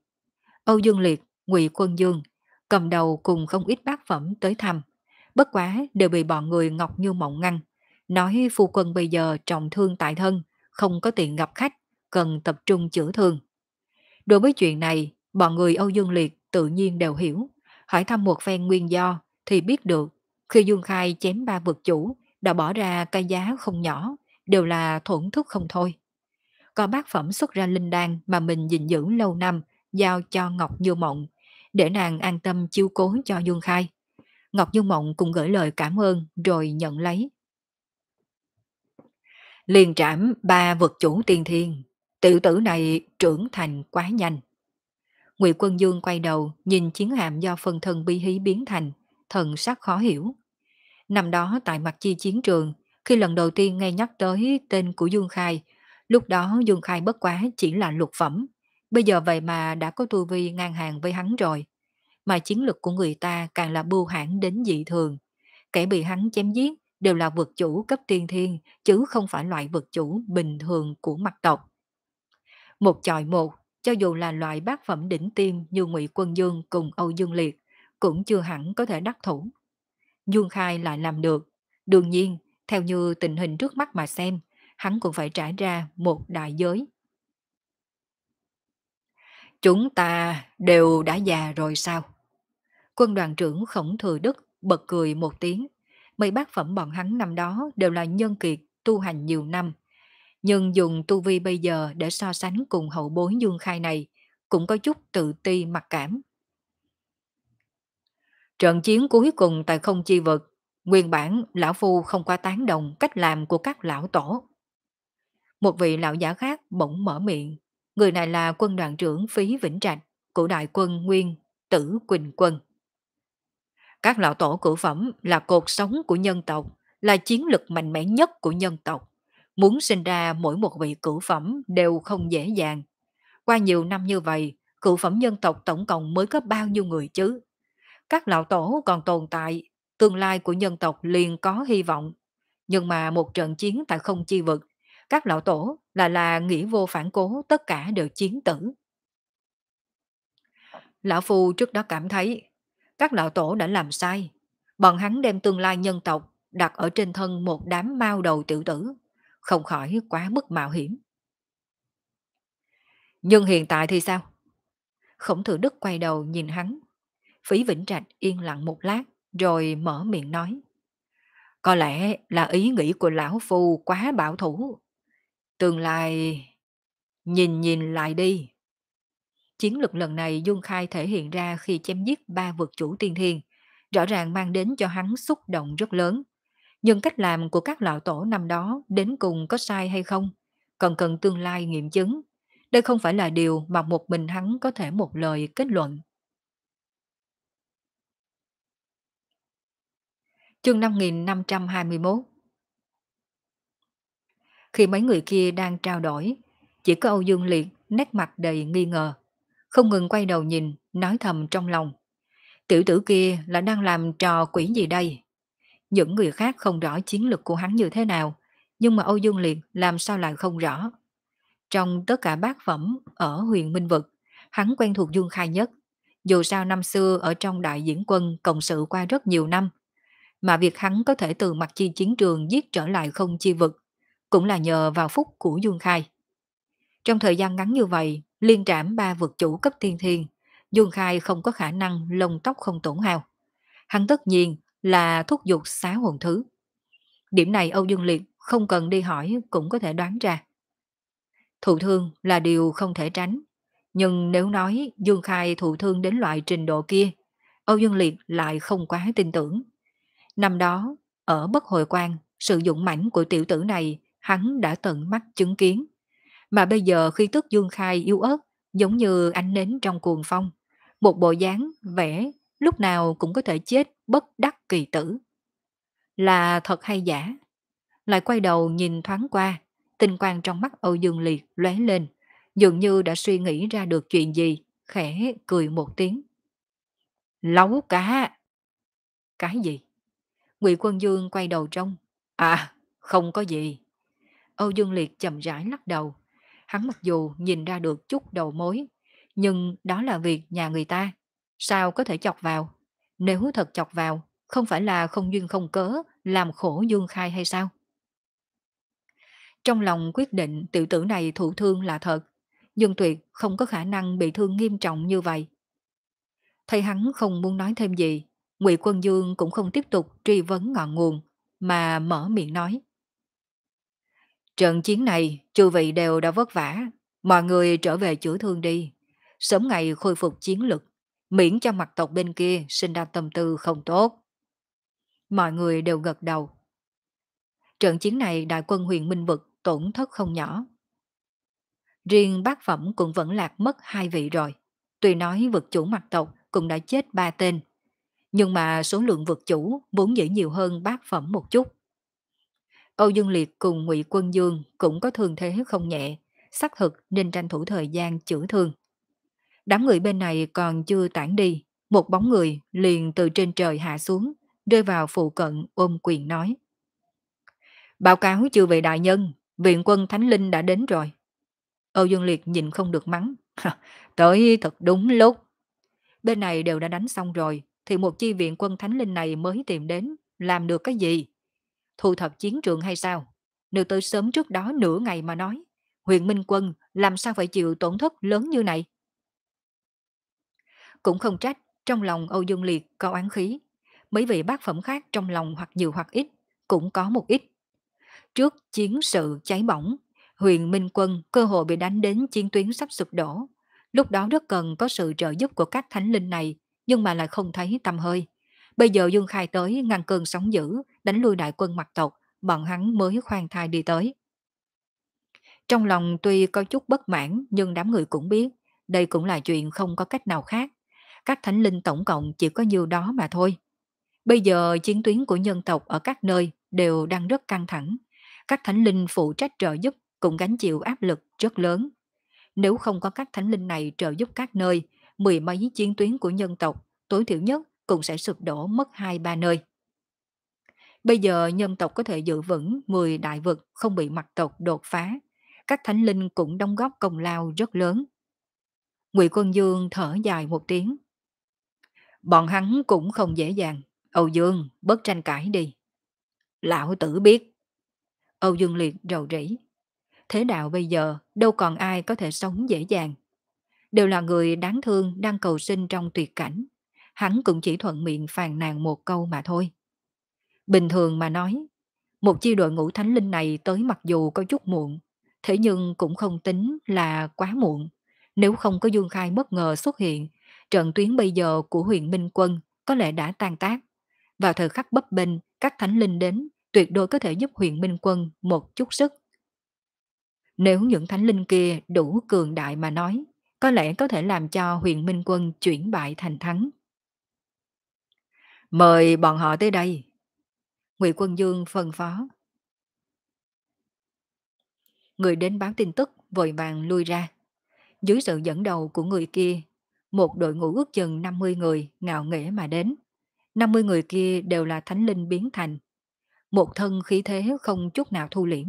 Âu Dương Liệt, Ngụy Quân Dương, cầm đầu cùng không ít bác phẩm tới thăm. Bất quá đều bị bọn người Ngọc Như Mộng ngăn, nói phu quân bây giờ trọng thương tại thân, không có tiền gặp khách, cần tập trung chữa thương. Đối với chuyện này, bọn người Âu Dương Liệt tự nhiên đều hiểu. Hỏi thăm một phen nguyên do thì biết được khi Dương Khai chém ba vực chủ đã bỏ ra cái giá không nhỏ, đều là thổn thức không thôi. Có bác phẩm xuất ra linh đan mà mình gìn giữ lâu năm giao cho Ngọc Như Mộng để nàng an tâm chiêu cố cho Dương Khai. Ngọc Như Mộng cũng gửi lời cảm ơn rồi nhận lấy liền trảm ba vật chủ tiên thiên. Tiểu tử này trưởng thành quá nhanh. Ngụy Quân Dương quay đầu nhìn chiến hạm do phân thân bi hí biến thành, thần sắc khó hiểu. Năm đó tại mặt chi chiến trường, khi lần đầu tiên nghe nhắc tới tên của Dương Khai, lúc đó Dương Khai bất quá chỉ là lục phẩm, bây giờ vậy mà đã có tu vi ngang hàng với hắn rồi. Mà chiến lực của người ta càng là bưu hãn đến dị thường. Kẻ bị hắn chém giết đều là vực chủ cấp tiên thiên, chứ không phải loại vực chủ bình thường của mặt tộc. Một chọi một, cho dù là loại bát phẩm đỉnh tiêm như Ngụy Quân Dương cùng Âu Dương Liệt, cũng chưa hẳn có thể đắc thủ. Dương Khai lại làm được. Đương nhiên, theo như tình hình trước mắt mà xem, hắn cũng phải trải ra một đại giới. Chúng ta đều đã già rồi sao? Quân đoàn trưởng khổng thừa đức bật cười một tiếng mấy bác phẩm bọn hắn năm đó đều là nhân kiệt, tu hành nhiều năm. Nhưng dùng tu vi bây giờ để so sánh cùng hậu bối dương khai này, cũng có chút tự ti mặc cảm. Trận chiến cuối cùng tại không chi vực, nguyên bản lão phu không qua tán đồng cách làm của các lão tổ. Một vị lão giả khác bỗng mở miệng, người này là quân đoàn trưởng Phí Vĩnh Trạch của đại quân Nguyên Tử Quỳnh Quân. Các lão tổ cử phẩm là cột sống của nhân tộc, là chiến lực mạnh mẽ nhất của nhân tộc. Muốn sinh ra mỗi một vị cử phẩm đều không dễ dàng. Qua nhiều năm như vậy, cử phẩm nhân tộc tổng cộng mới có bao nhiêu người chứ? Các lão tổ còn tồn tại, tương lai của nhân tộc liền có hy vọng. Nhưng mà một trận chiến tại không chi vực, các lão tổ là là nghĩ vô phản cố tất cả đều chiến tử. Lão Phu trước đó cảm thấy các lão tổ đã làm sai. Bọn hắn đem tương lai nhân tộc đặt ở trên thân một đám mao đầu tiểu tử. Không khỏi quá mức mạo hiểm. Nhưng hiện tại thì sao? Khổng thừa đức quay đầu nhìn hắn. Phí Vĩnh Trạch yên lặng một lát rồi mở miệng nói. Có lẽ là ý nghĩ của lão phu quá bảo thủ. Tương lai... Nhìn nhìn lại đi, Chiến lược lần này Dung Khai thể hiện ra khi chém giết ba vực chủ tiên thiên, rõ ràng mang đến cho hắn xúc động rất lớn. Nhưng cách làm của các lão tổ năm đó đến cùng có sai hay không, còn cần tương lai nghiệm chứng. Đây không phải là điều mà một mình hắn có thể một lời kết luận. Chương 5521 Khi mấy người kia đang trao đổi, chỉ có Âu Dương Liệt nét mặt đầy nghi ngờ không ngừng quay đầu nhìn, nói thầm trong lòng. Tiểu tử kia là đang làm trò quỷ gì đây? Những người khác không rõ chiến lực của hắn như thế nào, nhưng mà Âu Dương Liệt làm sao lại không rõ. Trong tất cả bác phẩm ở huyền Minh Vực, hắn quen thuộc Dương Khai nhất. Dù sao năm xưa ở trong đại diễn quân cộng sự qua rất nhiều năm, mà việc hắn có thể từ mặt chi chiến trường giết trở lại không chi vực, cũng là nhờ vào phúc của Dương Khai. Trong thời gian ngắn như vậy, Liên trảm ba vực chủ cấp thiên thiên, Dương Khai không có khả năng lông tóc không tổn hao. Hắn tất nhiên là thúc giục xá hồn thứ. Điểm này Âu Dương Liệt không cần đi hỏi cũng có thể đoán ra. Thụ thương là điều không thể tránh. Nhưng nếu nói Dương Khai thụ thương đến loại trình độ kia, Âu Dương Liệt lại không quá tin tưởng. Năm đó, ở Bất Hồi Quan, sử dụng mảnh của tiểu tử này hắn đã tận mắt chứng kiến. Mà bây giờ khi tức Dương Khai yếu ớt, giống như ánh nến trong cuồng phong. Một bộ dáng, vẽ, lúc nào cũng có thể chết bất đắc kỳ tử. Là thật hay giả? Lại quay đầu nhìn thoáng qua, tình quan trong mắt Âu Dương Liệt lóe lên, dường như đã suy nghĩ ra được chuyện gì, khẽ cười một tiếng. Lấu cá! Cái gì? Ngụy Quân Dương quay đầu trông. À, không có gì. Âu Dương Liệt chậm rãi lắc đầu. Hắn mặc dù nhìn ra được chút đầu mối, nhưng đó là việc nhà người ta. Sao có thể chọc vào? Nếu thật chọc vào, không phải là không duyên không cớ, làm khổ Dương Khai hay sao? Trong lòng quyết định tiểu tử này thụ thương là thật, Dương Tuyệt không có khả năng bị thương nghiêm trọng như vậy. Thấy hắn không muốn nói thêm gì, Ngụy Quân Dương cũng không tiếp tục truy vấn ngọn nguồn, mà mở miệng nói. Trận chiến này, chư vị đều đã vất vả. Mọi người trở về chữa thương đi. Sớm ngày khôi phục chiến lực. Miễn cho mặt tộc bên kia sinh ra tâm tư không tốt. Mọi người đều gật đầu. Trận chiến này đại quân huyền minh vực tổn thất không nhỏ. Riêng bác phẩm cũng vẫn lạc mất hai vị rồi. Tuy nói vực chủ mặt tộc cũng đã chết ba tên. Nhưng mà số lượng vực chủ vốn dĩ nhiều hơn bác phẩm một chút. Âu Dương Liệt cùng Ngụy Quân Dương cũng có thương thế không nhẹ, xác thực nên tranh thủ thời gian chữa thương. Đám người bên này còn chưa tản đi, một bóng người liền từ trên trời hạ xuống, rơi vào phụ cận ôm quyền nói. Báo cáo chưa về đại nhân, viện quân Thánh Linh đã đến rồi. Âu Dương Liệt nhìn không được mắng. Tới thật đúng lúc. Bên này đều đã đánh xong rồi, thì một chi viện quân Thánh Linh này mới tìm đến, làm được cái gì? thu thập chiến trường hay sao? Nếu tới sớm trước đó nửa ngày mà nói, huyện Minh Quân làm sao phải chịu tổn thất lớn như này? Cũng không trách, trong lòng Âu Dương Liệt có oán khí. Mấy vị bác phẩm khác trong lòng hoặc nhiều hoặc ít, cũng có một ít. Trước chiến sự cháy bỏng, huyện Minh Quân cơ hội bị đánh đến chiến tuyến sắp sụp đổ. Lúc đó rất cần có sự trợ giúp của các thánh linh này, nhưng mà lại không thấy tâm hơi. Bây giờ Dương Khai tới ngăn cơn sóng dữ, đánh lui đại quân mặt tộc, bọn hắn mới khoan thai đi tới. Trong lòng tuy có chút bất mãn nhưng đám người cũng biết, đây cũng là chuyện không có cách nào khác. Các thánh linh tổng cộng chỉ có nhiều đó mà thôi. Bây giờ chiến tuyến của nhân tộc ở các nơi đều đang rất căng thẳng. Các thánh linh phụ trách trợ giúp cũng gánh chịu áp lực rất lớn. Nếu không có các thánh linh này trợ giúp các nơi, mười mấy chiến tuyến của nhân tộc tối thiểu nhất cũng sẽ sụp đổ mất hai ba nơi. Bây giờ nhân tộc có thể giữ vững 10 đại vực không bị mặt tộc đột phá. Các thánh linh cũng đóng góp công lao rất lớn. Ngụy Quân Dương thở dài một tiếng. Bọn hắn cũng không dễ dàng. Âu Dương, bất tranh cãi đi. Lão tử biết. Âu Dương Liệt rầu rĩ. Thế đạo bây giờ đâu còn ai có thể sống dễ dàng. Đều là người đáng thương đang cầu sinh trong tuyệt cảnh. Hắn cũng chỉ thuận miệng phàn nàn một câu mà thôi. Bình thường mà nói, một chi đội ngũ thánh linh này tới mặc dù có chút muộn, thế nhưng cũng không tính là quá muộn. Nếu không có Dương Khai bất ngờ xuất hiện, trận tuyến bây giờ của huyện Minh Quân có lẽ đã tan tác. Vào thời khắc bấp bênh, các thánh linh đến tuyệt đối có thể giúp huyện Minh Quân một chút sức. Nếu những thánh linh kia đủ cường đại mà nói, có lẽ có thể làm cho huyện Minh Quân chuyển bại thành thắng. Mời bọn họ tới đây. Ngụy Quân Dương phân phó. Người đến báo tin tức vội vàng lui ra. Dưới sự dẫn đầu của người kia, một đội ngũ ước chừng 50 người ngạo nghễ mà đến. 50 người kia đều là thánh linh biến thành. Một thân khí thế không chút nào thu liễm,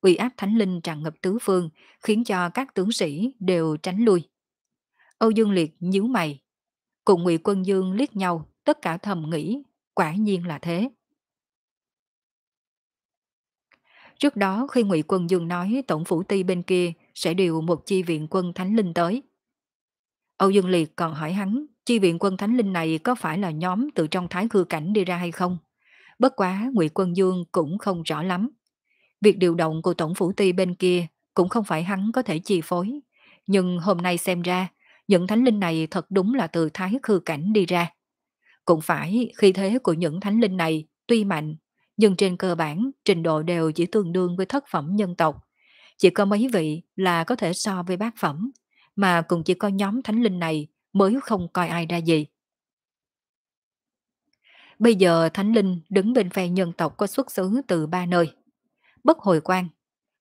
uy áp thánh linh tràn ngập tứ phương, khiến cho các tướng sĩ đều tránh lui. Âu Dương Liệt nhíu mày, cùng Ngụy Quân Dương liếc nhau, tất cả thầm nghĩ, quả nhiên là thế. Trước đó khi ngụy Quân Dương nói tổng phủ ti bên kia sẽ điều một chi viện quân Thánh Linh tới. Âu Dương Liệt còn hỏi hắn, chi viện quân Thánh Linh này có phải là nhóm từ trong Thái Khư Cảnh đi ra hay không? Bất quá ngụy Quân Dương cũng không rõ lắm. Việc điều động của tổng phủ ti bên kia cũng không phải hắn có thể chi phối. Nhưng hôm nay xem ra, những thánh linh này thật đúng là từ Thái Khư Cảnh đi ra. Cũng phải khi thế của những thánh linh này tuy mạnh nhưng trên cơ bản trình độ đều chỉ tương đương với thất phẩm nhân tộc. Chỉ có mấy vị là có thể so với bác phẩm, mà cũng chỉ có nhóm thánh linh này mới không coi ai ra gì. Bây giờ thánh linh đứng bên phe nhân tộc có xuất xứ từ ba nơi. Bất hồi quan,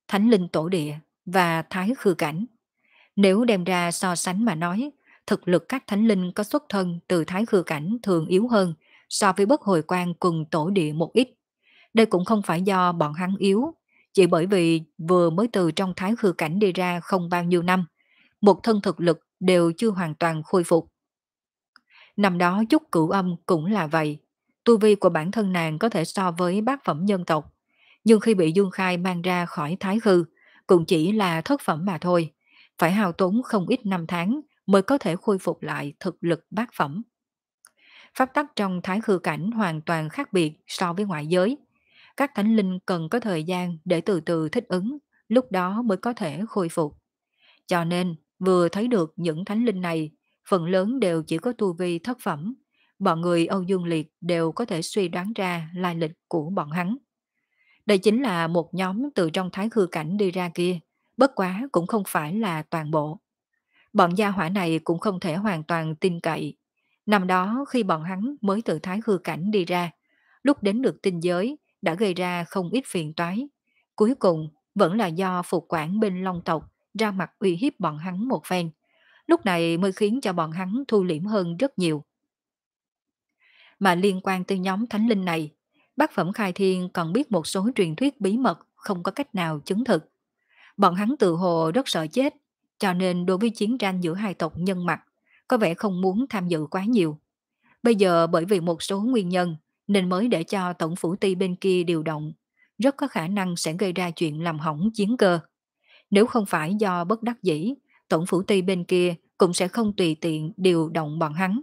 thánh linh tổ địa và thái khư cảnh. Nếu đem ra so sánh mà nói, thực lực các thánh linh có xuất thân từ thái khư cảnh thường yếu hơn so với bất hồi quan cùng tổ địa một ít. Đây cũng không phải do bọn hắn yếu, chỉ bởi vì vừa mới từ trong thái khư cảnh đi ra không bao nhiêu năm, một thân thực lực đều chưa hoàn toàn khôi phục. Năm đó chút cửu âm cũng là vậy, tu vi của bản thân nàng có thể so với bác phẩm nhân tộc, nhưng khi bị Dương Khai mang ra khỏi thái khư, cũng chỉ là thất phẩm mà thôi, phải hao tốn không ít năm tháng mới có thể khôi phục lại thực lực bác phẩm. Pháp tắc trong thái khư cảnh hoàn toàn khác biệt so với ngoại giới các thánh linh cần có thời gian để từ từ thích ứng, lúc đó mới có thể khôi phục. Cho nên, vừa thấy được những thánh linh này, phần lớn đều chỉ có tu vi thất phẩm. Bọn người Âu Dương Liệt đều có thể suy đoán ra lai lịch của bọn hắn. Đây chính là một nhóm từ trong thái hư cảnh đi ra kia, bất quá cũng không phải là toàn bộ. Bọn gia hỏa này cũng không thể hoàn toàn tin cậy. Năm đó khi bọn hắn mới từ thái hư cảnh đi ra, lúc đến được tinh giới, đã gây ra không ít phiền toái. Cuối cùng, vẫn là do phục quản bên Long tộc ra mặt uy hiếp bọn hắn một phen. Lúc này mới khiến cho bọn hắn thu liễm hơn rất nhiều. Mà liên quan tới nhóm thánh linh này, bác phẩm khai thiên còn biết một số truyền thuyết bí mật không có cách nào chứng thực. Bọn hắn tự hồ rất sợ chết, cho nên đối với chiến tranh giữa hai tộc nhân mặt, có vẻ không muốn tham dự quá nhiều. Bây giờ bởi vì một số nguyên nhân nên mới để cho tổng phủ ti bên kia điều động, rất có khả năng sẽ gây ra chuyện làm hỏng chiến cơ. Nếu không phải do bất đắc dĩ, tổng phủ ti bên kia cũng sẽ không tùy tiện điều động bọn hắn.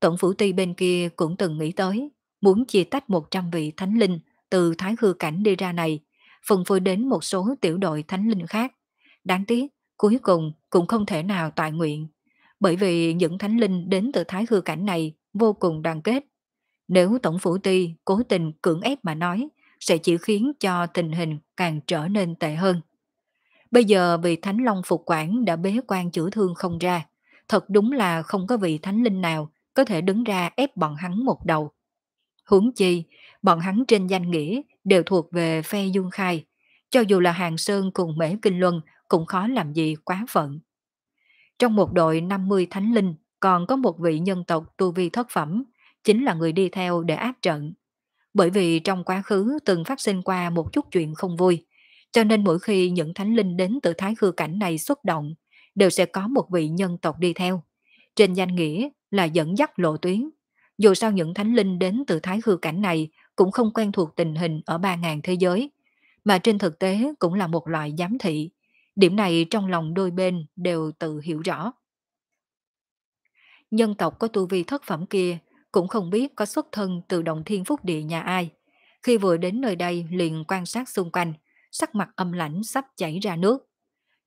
Tổng phủ ti bên kia cũng từng nghĩ tới, muốn chia tách 100 vị thánh linh từ Thái Hư Cảnh đi ra này, phân phối đến một số tiểu đội thánh linh khác. Đáng tiếc, cuối cùng cũng không thể nào toại nguyện, bởi vì những thánh linh đến từ Thái Hư Cảnh này vô cùng đoàn kết, nếu tổng phủ ti cố tình cưỡng ép mà nói, sẽ chỉ khiến cho tình hình càng trở nên tệ hơn. Bây giờ vị Thánh Long Phục Quản đã bế quan chữa thương không ra, thật đúng là không có vị Thánh Linh nào có thể đứng ra ép bọn hắn một đầu. Huống chi, bọn hắn trên danh nghĩa đều thuộc về phe Dương Khai, cho dù là Hàng Sơn cùng Mễ Kinh Luân cũng khó làm gì quá phận. Trong một đội 50 Thánh Linh còn có một vị nhân tộc tu vi thất phẩm chính là người đi theo để áp trận. Bởi vì trong quá khứ từng phát sinh qua một chút chuyện không vui, cho nên mỗi khi những thánh linh đến từ thái khư cảnh này xuất động, đều sẽ có một vị nhân tộc đi theo. Trên danh nghĩa là dẫn dắt lộ tuyến. Dù sao những thánh linh đến từ thái hư cảnh này cũng không quen thuộc tình hình ở 3.000 thế giới, mà trên thực tế cũng là một loại giám thị. Điểm này trong lòng đôi bên đều tự hiểu rõ. Nhân tộc có tu vi thất phẩm kia cũng không biết có xuất thân từ động thiên phúc địa nhà ai. Khi vừa đến nơi đây liền quan sát xung quanh, sắc mặt âm lãnh sắp chảy ra nước.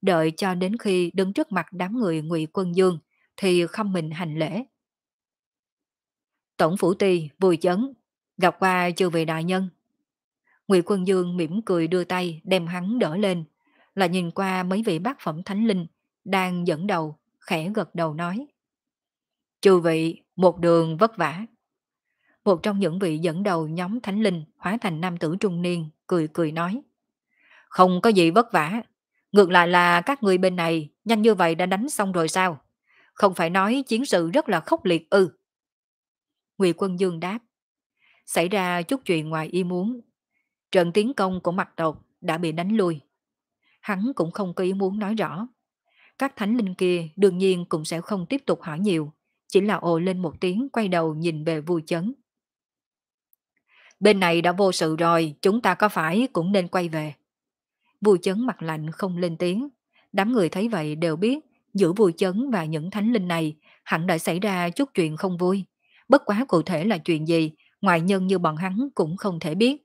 Đợi cho đến khi đứng trước mặt đám người ngụy quân dương thì không mình hành lễ. Tổng phủ ti vui chấn, gặp qua chưa về đại nhân. Ngụy Quân Dương mỉm cười đưa tay đem hắn đỡ lên, là nhìn qua mấy vị bác phẩm thánh linh đang dẫn đầu, khẽ gật đầu nói. Chư vị một đường vất vả. Một trong những vị dẫn đầu nhóm Thánh Linh hóa thành nam tử trung niên, cười cười nói. Không có gì vất vả. Ngược lại là các người bên này nhanh như vậy đã đánh xong rồi sao? Không phải nói chiến sự rất là khốc liệt ư. Ngụy Quân Dương đáp. Xảy ra chút chuyện ngoài ý muốn. Trận tiến công của mặt độc đã bị đánh lui. Hắn cũng không có ý muốn nói rõ. Các thánh linh kia đương nhiên cũng sẽ không tiếp tục hỏi nhiều, chỉ là ồ lên một tiếng quay đầu nhìn về vui chấn. Bên này đã vô sự rồi, chúng ta có phải cũng nên quay về. Vui chấn mặt lạnh không lên tiếng. Đám người thấy vậy đều biết, giữa vui chấn và những thánh linh này hẳn đã xảy ra chút chuyện không vui. Bất quá cụ thể là chuyện gì, ngoại nhân như bọn hắn cũng không thể biết.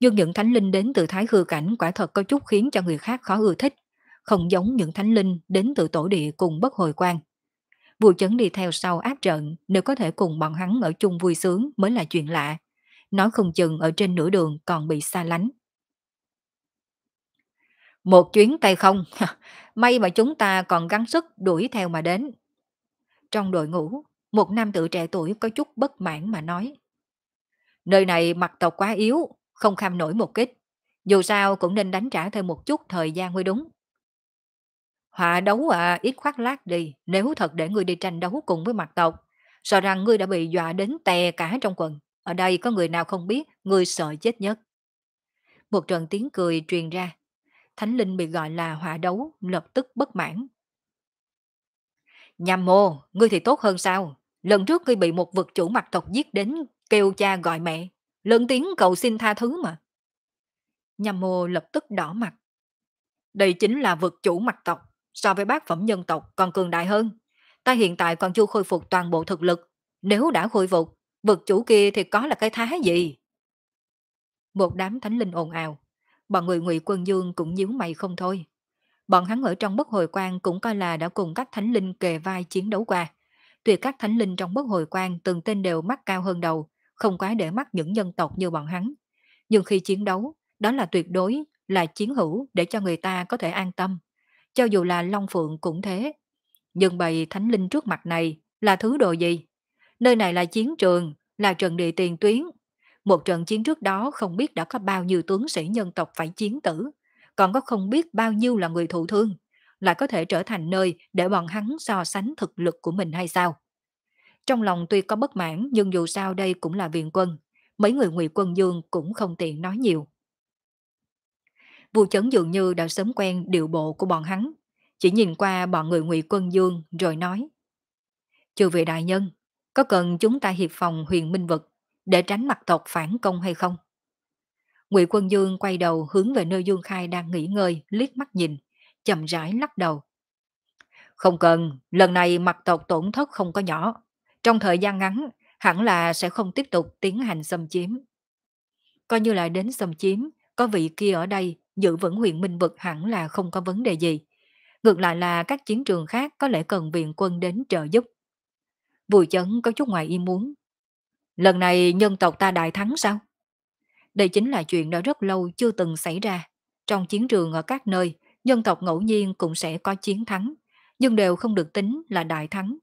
Nhưng những thánh linh đến từ Thái Hư Cảnh quả thật có chút khiến cho người khác khó ưa thích, không giống những thánh linh đến từ tổ địa cùng bất hồi quan. Vua chấn đi theo sau áp trận, nếu có thể cùng bọn hắn ở chung vui sướng mới là chuyện lạ. Nói không chừng ở trên nửa đường còn bị xa lánh. Một chuyến tay không, may mà chúng ta còn gắng sức đuổi theo mà đến. Trong đội ngũ, một nam tử trẻ tuổi có chút bất mãn mà nói. Nơi này mặt tộc quá yếu, không kham nổi một kích. Dù sao cũng nên đánh trả thêm một chút thời gian mới đúng. Họa đấu à, ít khoác lác đi, nếu thật để ngươi đi tranh đấu cùng với mặt tộc, sợ rằng ngươi đã bị dọa đến tè cả trong quần. Ở đây có người nào không biết, ngươi sợ chết nhất. Một trận tiếng cười truyền ra. Thánh linh bị gọi là họa đấu, lập tức bất mãn. Nhàm mô, ngươi thì tốt hơn sao? Lần trước ngươi bị một vực chủ mặt tộc giết đến kêu cha gọi mẹ. Lớn tiếng cầu xin tha thứ mà. Nhàm mô lập tức đỏ mặt. Đây chính là vực chủ mặt tộc so với bác phẩm nhân tộc còn cường đại hơn. Ta hiện tại còn chưa khôi phục toàn bộ thực lực. Nếu đã khôi phục, vực chủ kia thì có là cái thái gì? Một đám thánh linh ồn ào. Bọn người ngụy quân dương cũng nhíu mày không thôi. Bọn hắn ở trong bất hồi quan cũng coi là đã cùng các thánh linh kề vai chiến đấu qua. Tuy các thánh linh trong bất hồi quan từng tên đều mắt cao hơn đầu, không quá để mắt những nhân tộc như bọn hắn. Nhưng khi chiến đấu, đó là tuyệt đối, là chiến hữu để cho người ta có thể an tâm cho dù là Long Phượng cũng thế. Nhưng bày thánh linh trước mặt này là thứ đồ gì? Nơi này là chiến trường, là trận địa tiền tuyến. Một trận chiến trước đó không biết đã có bao nhiêu tướng sĩ nhân tộc phải chiến tử, còn có không biết bao nhiêu là người thụ thương, lại có thể trở thành nơi để bọn hắn so sánh thực lực của mình hay sao? Trong lòng tuy có bất mãn nhưng dù sao đây cũng là viện quân, mấy người ngụy quân dương cũng không tiện nói nhiều. Vua Chấn dường như đã sớm quen điệu bộ của bọn hắn, chỉ nhìn qua bọn người ngụy quân dương rồi nói. Chư vị đại nhân, có cần chúng ta hiệp phòng huyền minh vực để tránh mặt tộc phản công hay không? Ngụy Quân Dương quay đầu hướng về nơi Dương Khai đang nghỉ ngơi, liếc mắt nhìn, chậm rãi lắc đầu. Không cần, lần này mặt tộc tổn thất không có nhỏ. Trong thời gian ngắn, hẳn là sẽ không tiếp tục tiến hành xâm chiếm. Coi như là đến xâm chiếm, có vị kia ở đây giữ vững huyện Minh Vực hẳn là không có vấn đề gì. Ngược lại là các chiến trường khác có lẽ cần viện quân đến trợ giúp. vùi chấn có chút ngoài ý muốn. Lần này nhân tộc ta đại thắng sao? Đây chính là chuyện đã rất lâu chưa từng xảy ra. Trong chiến trường ở các nơi, nhân tộc ngẫu nhiên cũng sẽ có chiến thắng, nhưng đều không được tính là đại thắng.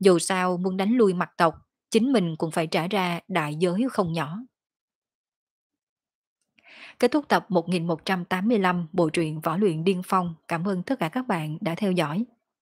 Dù sao muốn đánh lui mặt tộc, chính mình cũng phải trả ra đại giới không nhỏ. Kết thúc tập 1185 bộ truyện Võ luyện Điên Phong. Cảm ơn tất cả các bạn đã theo dõi.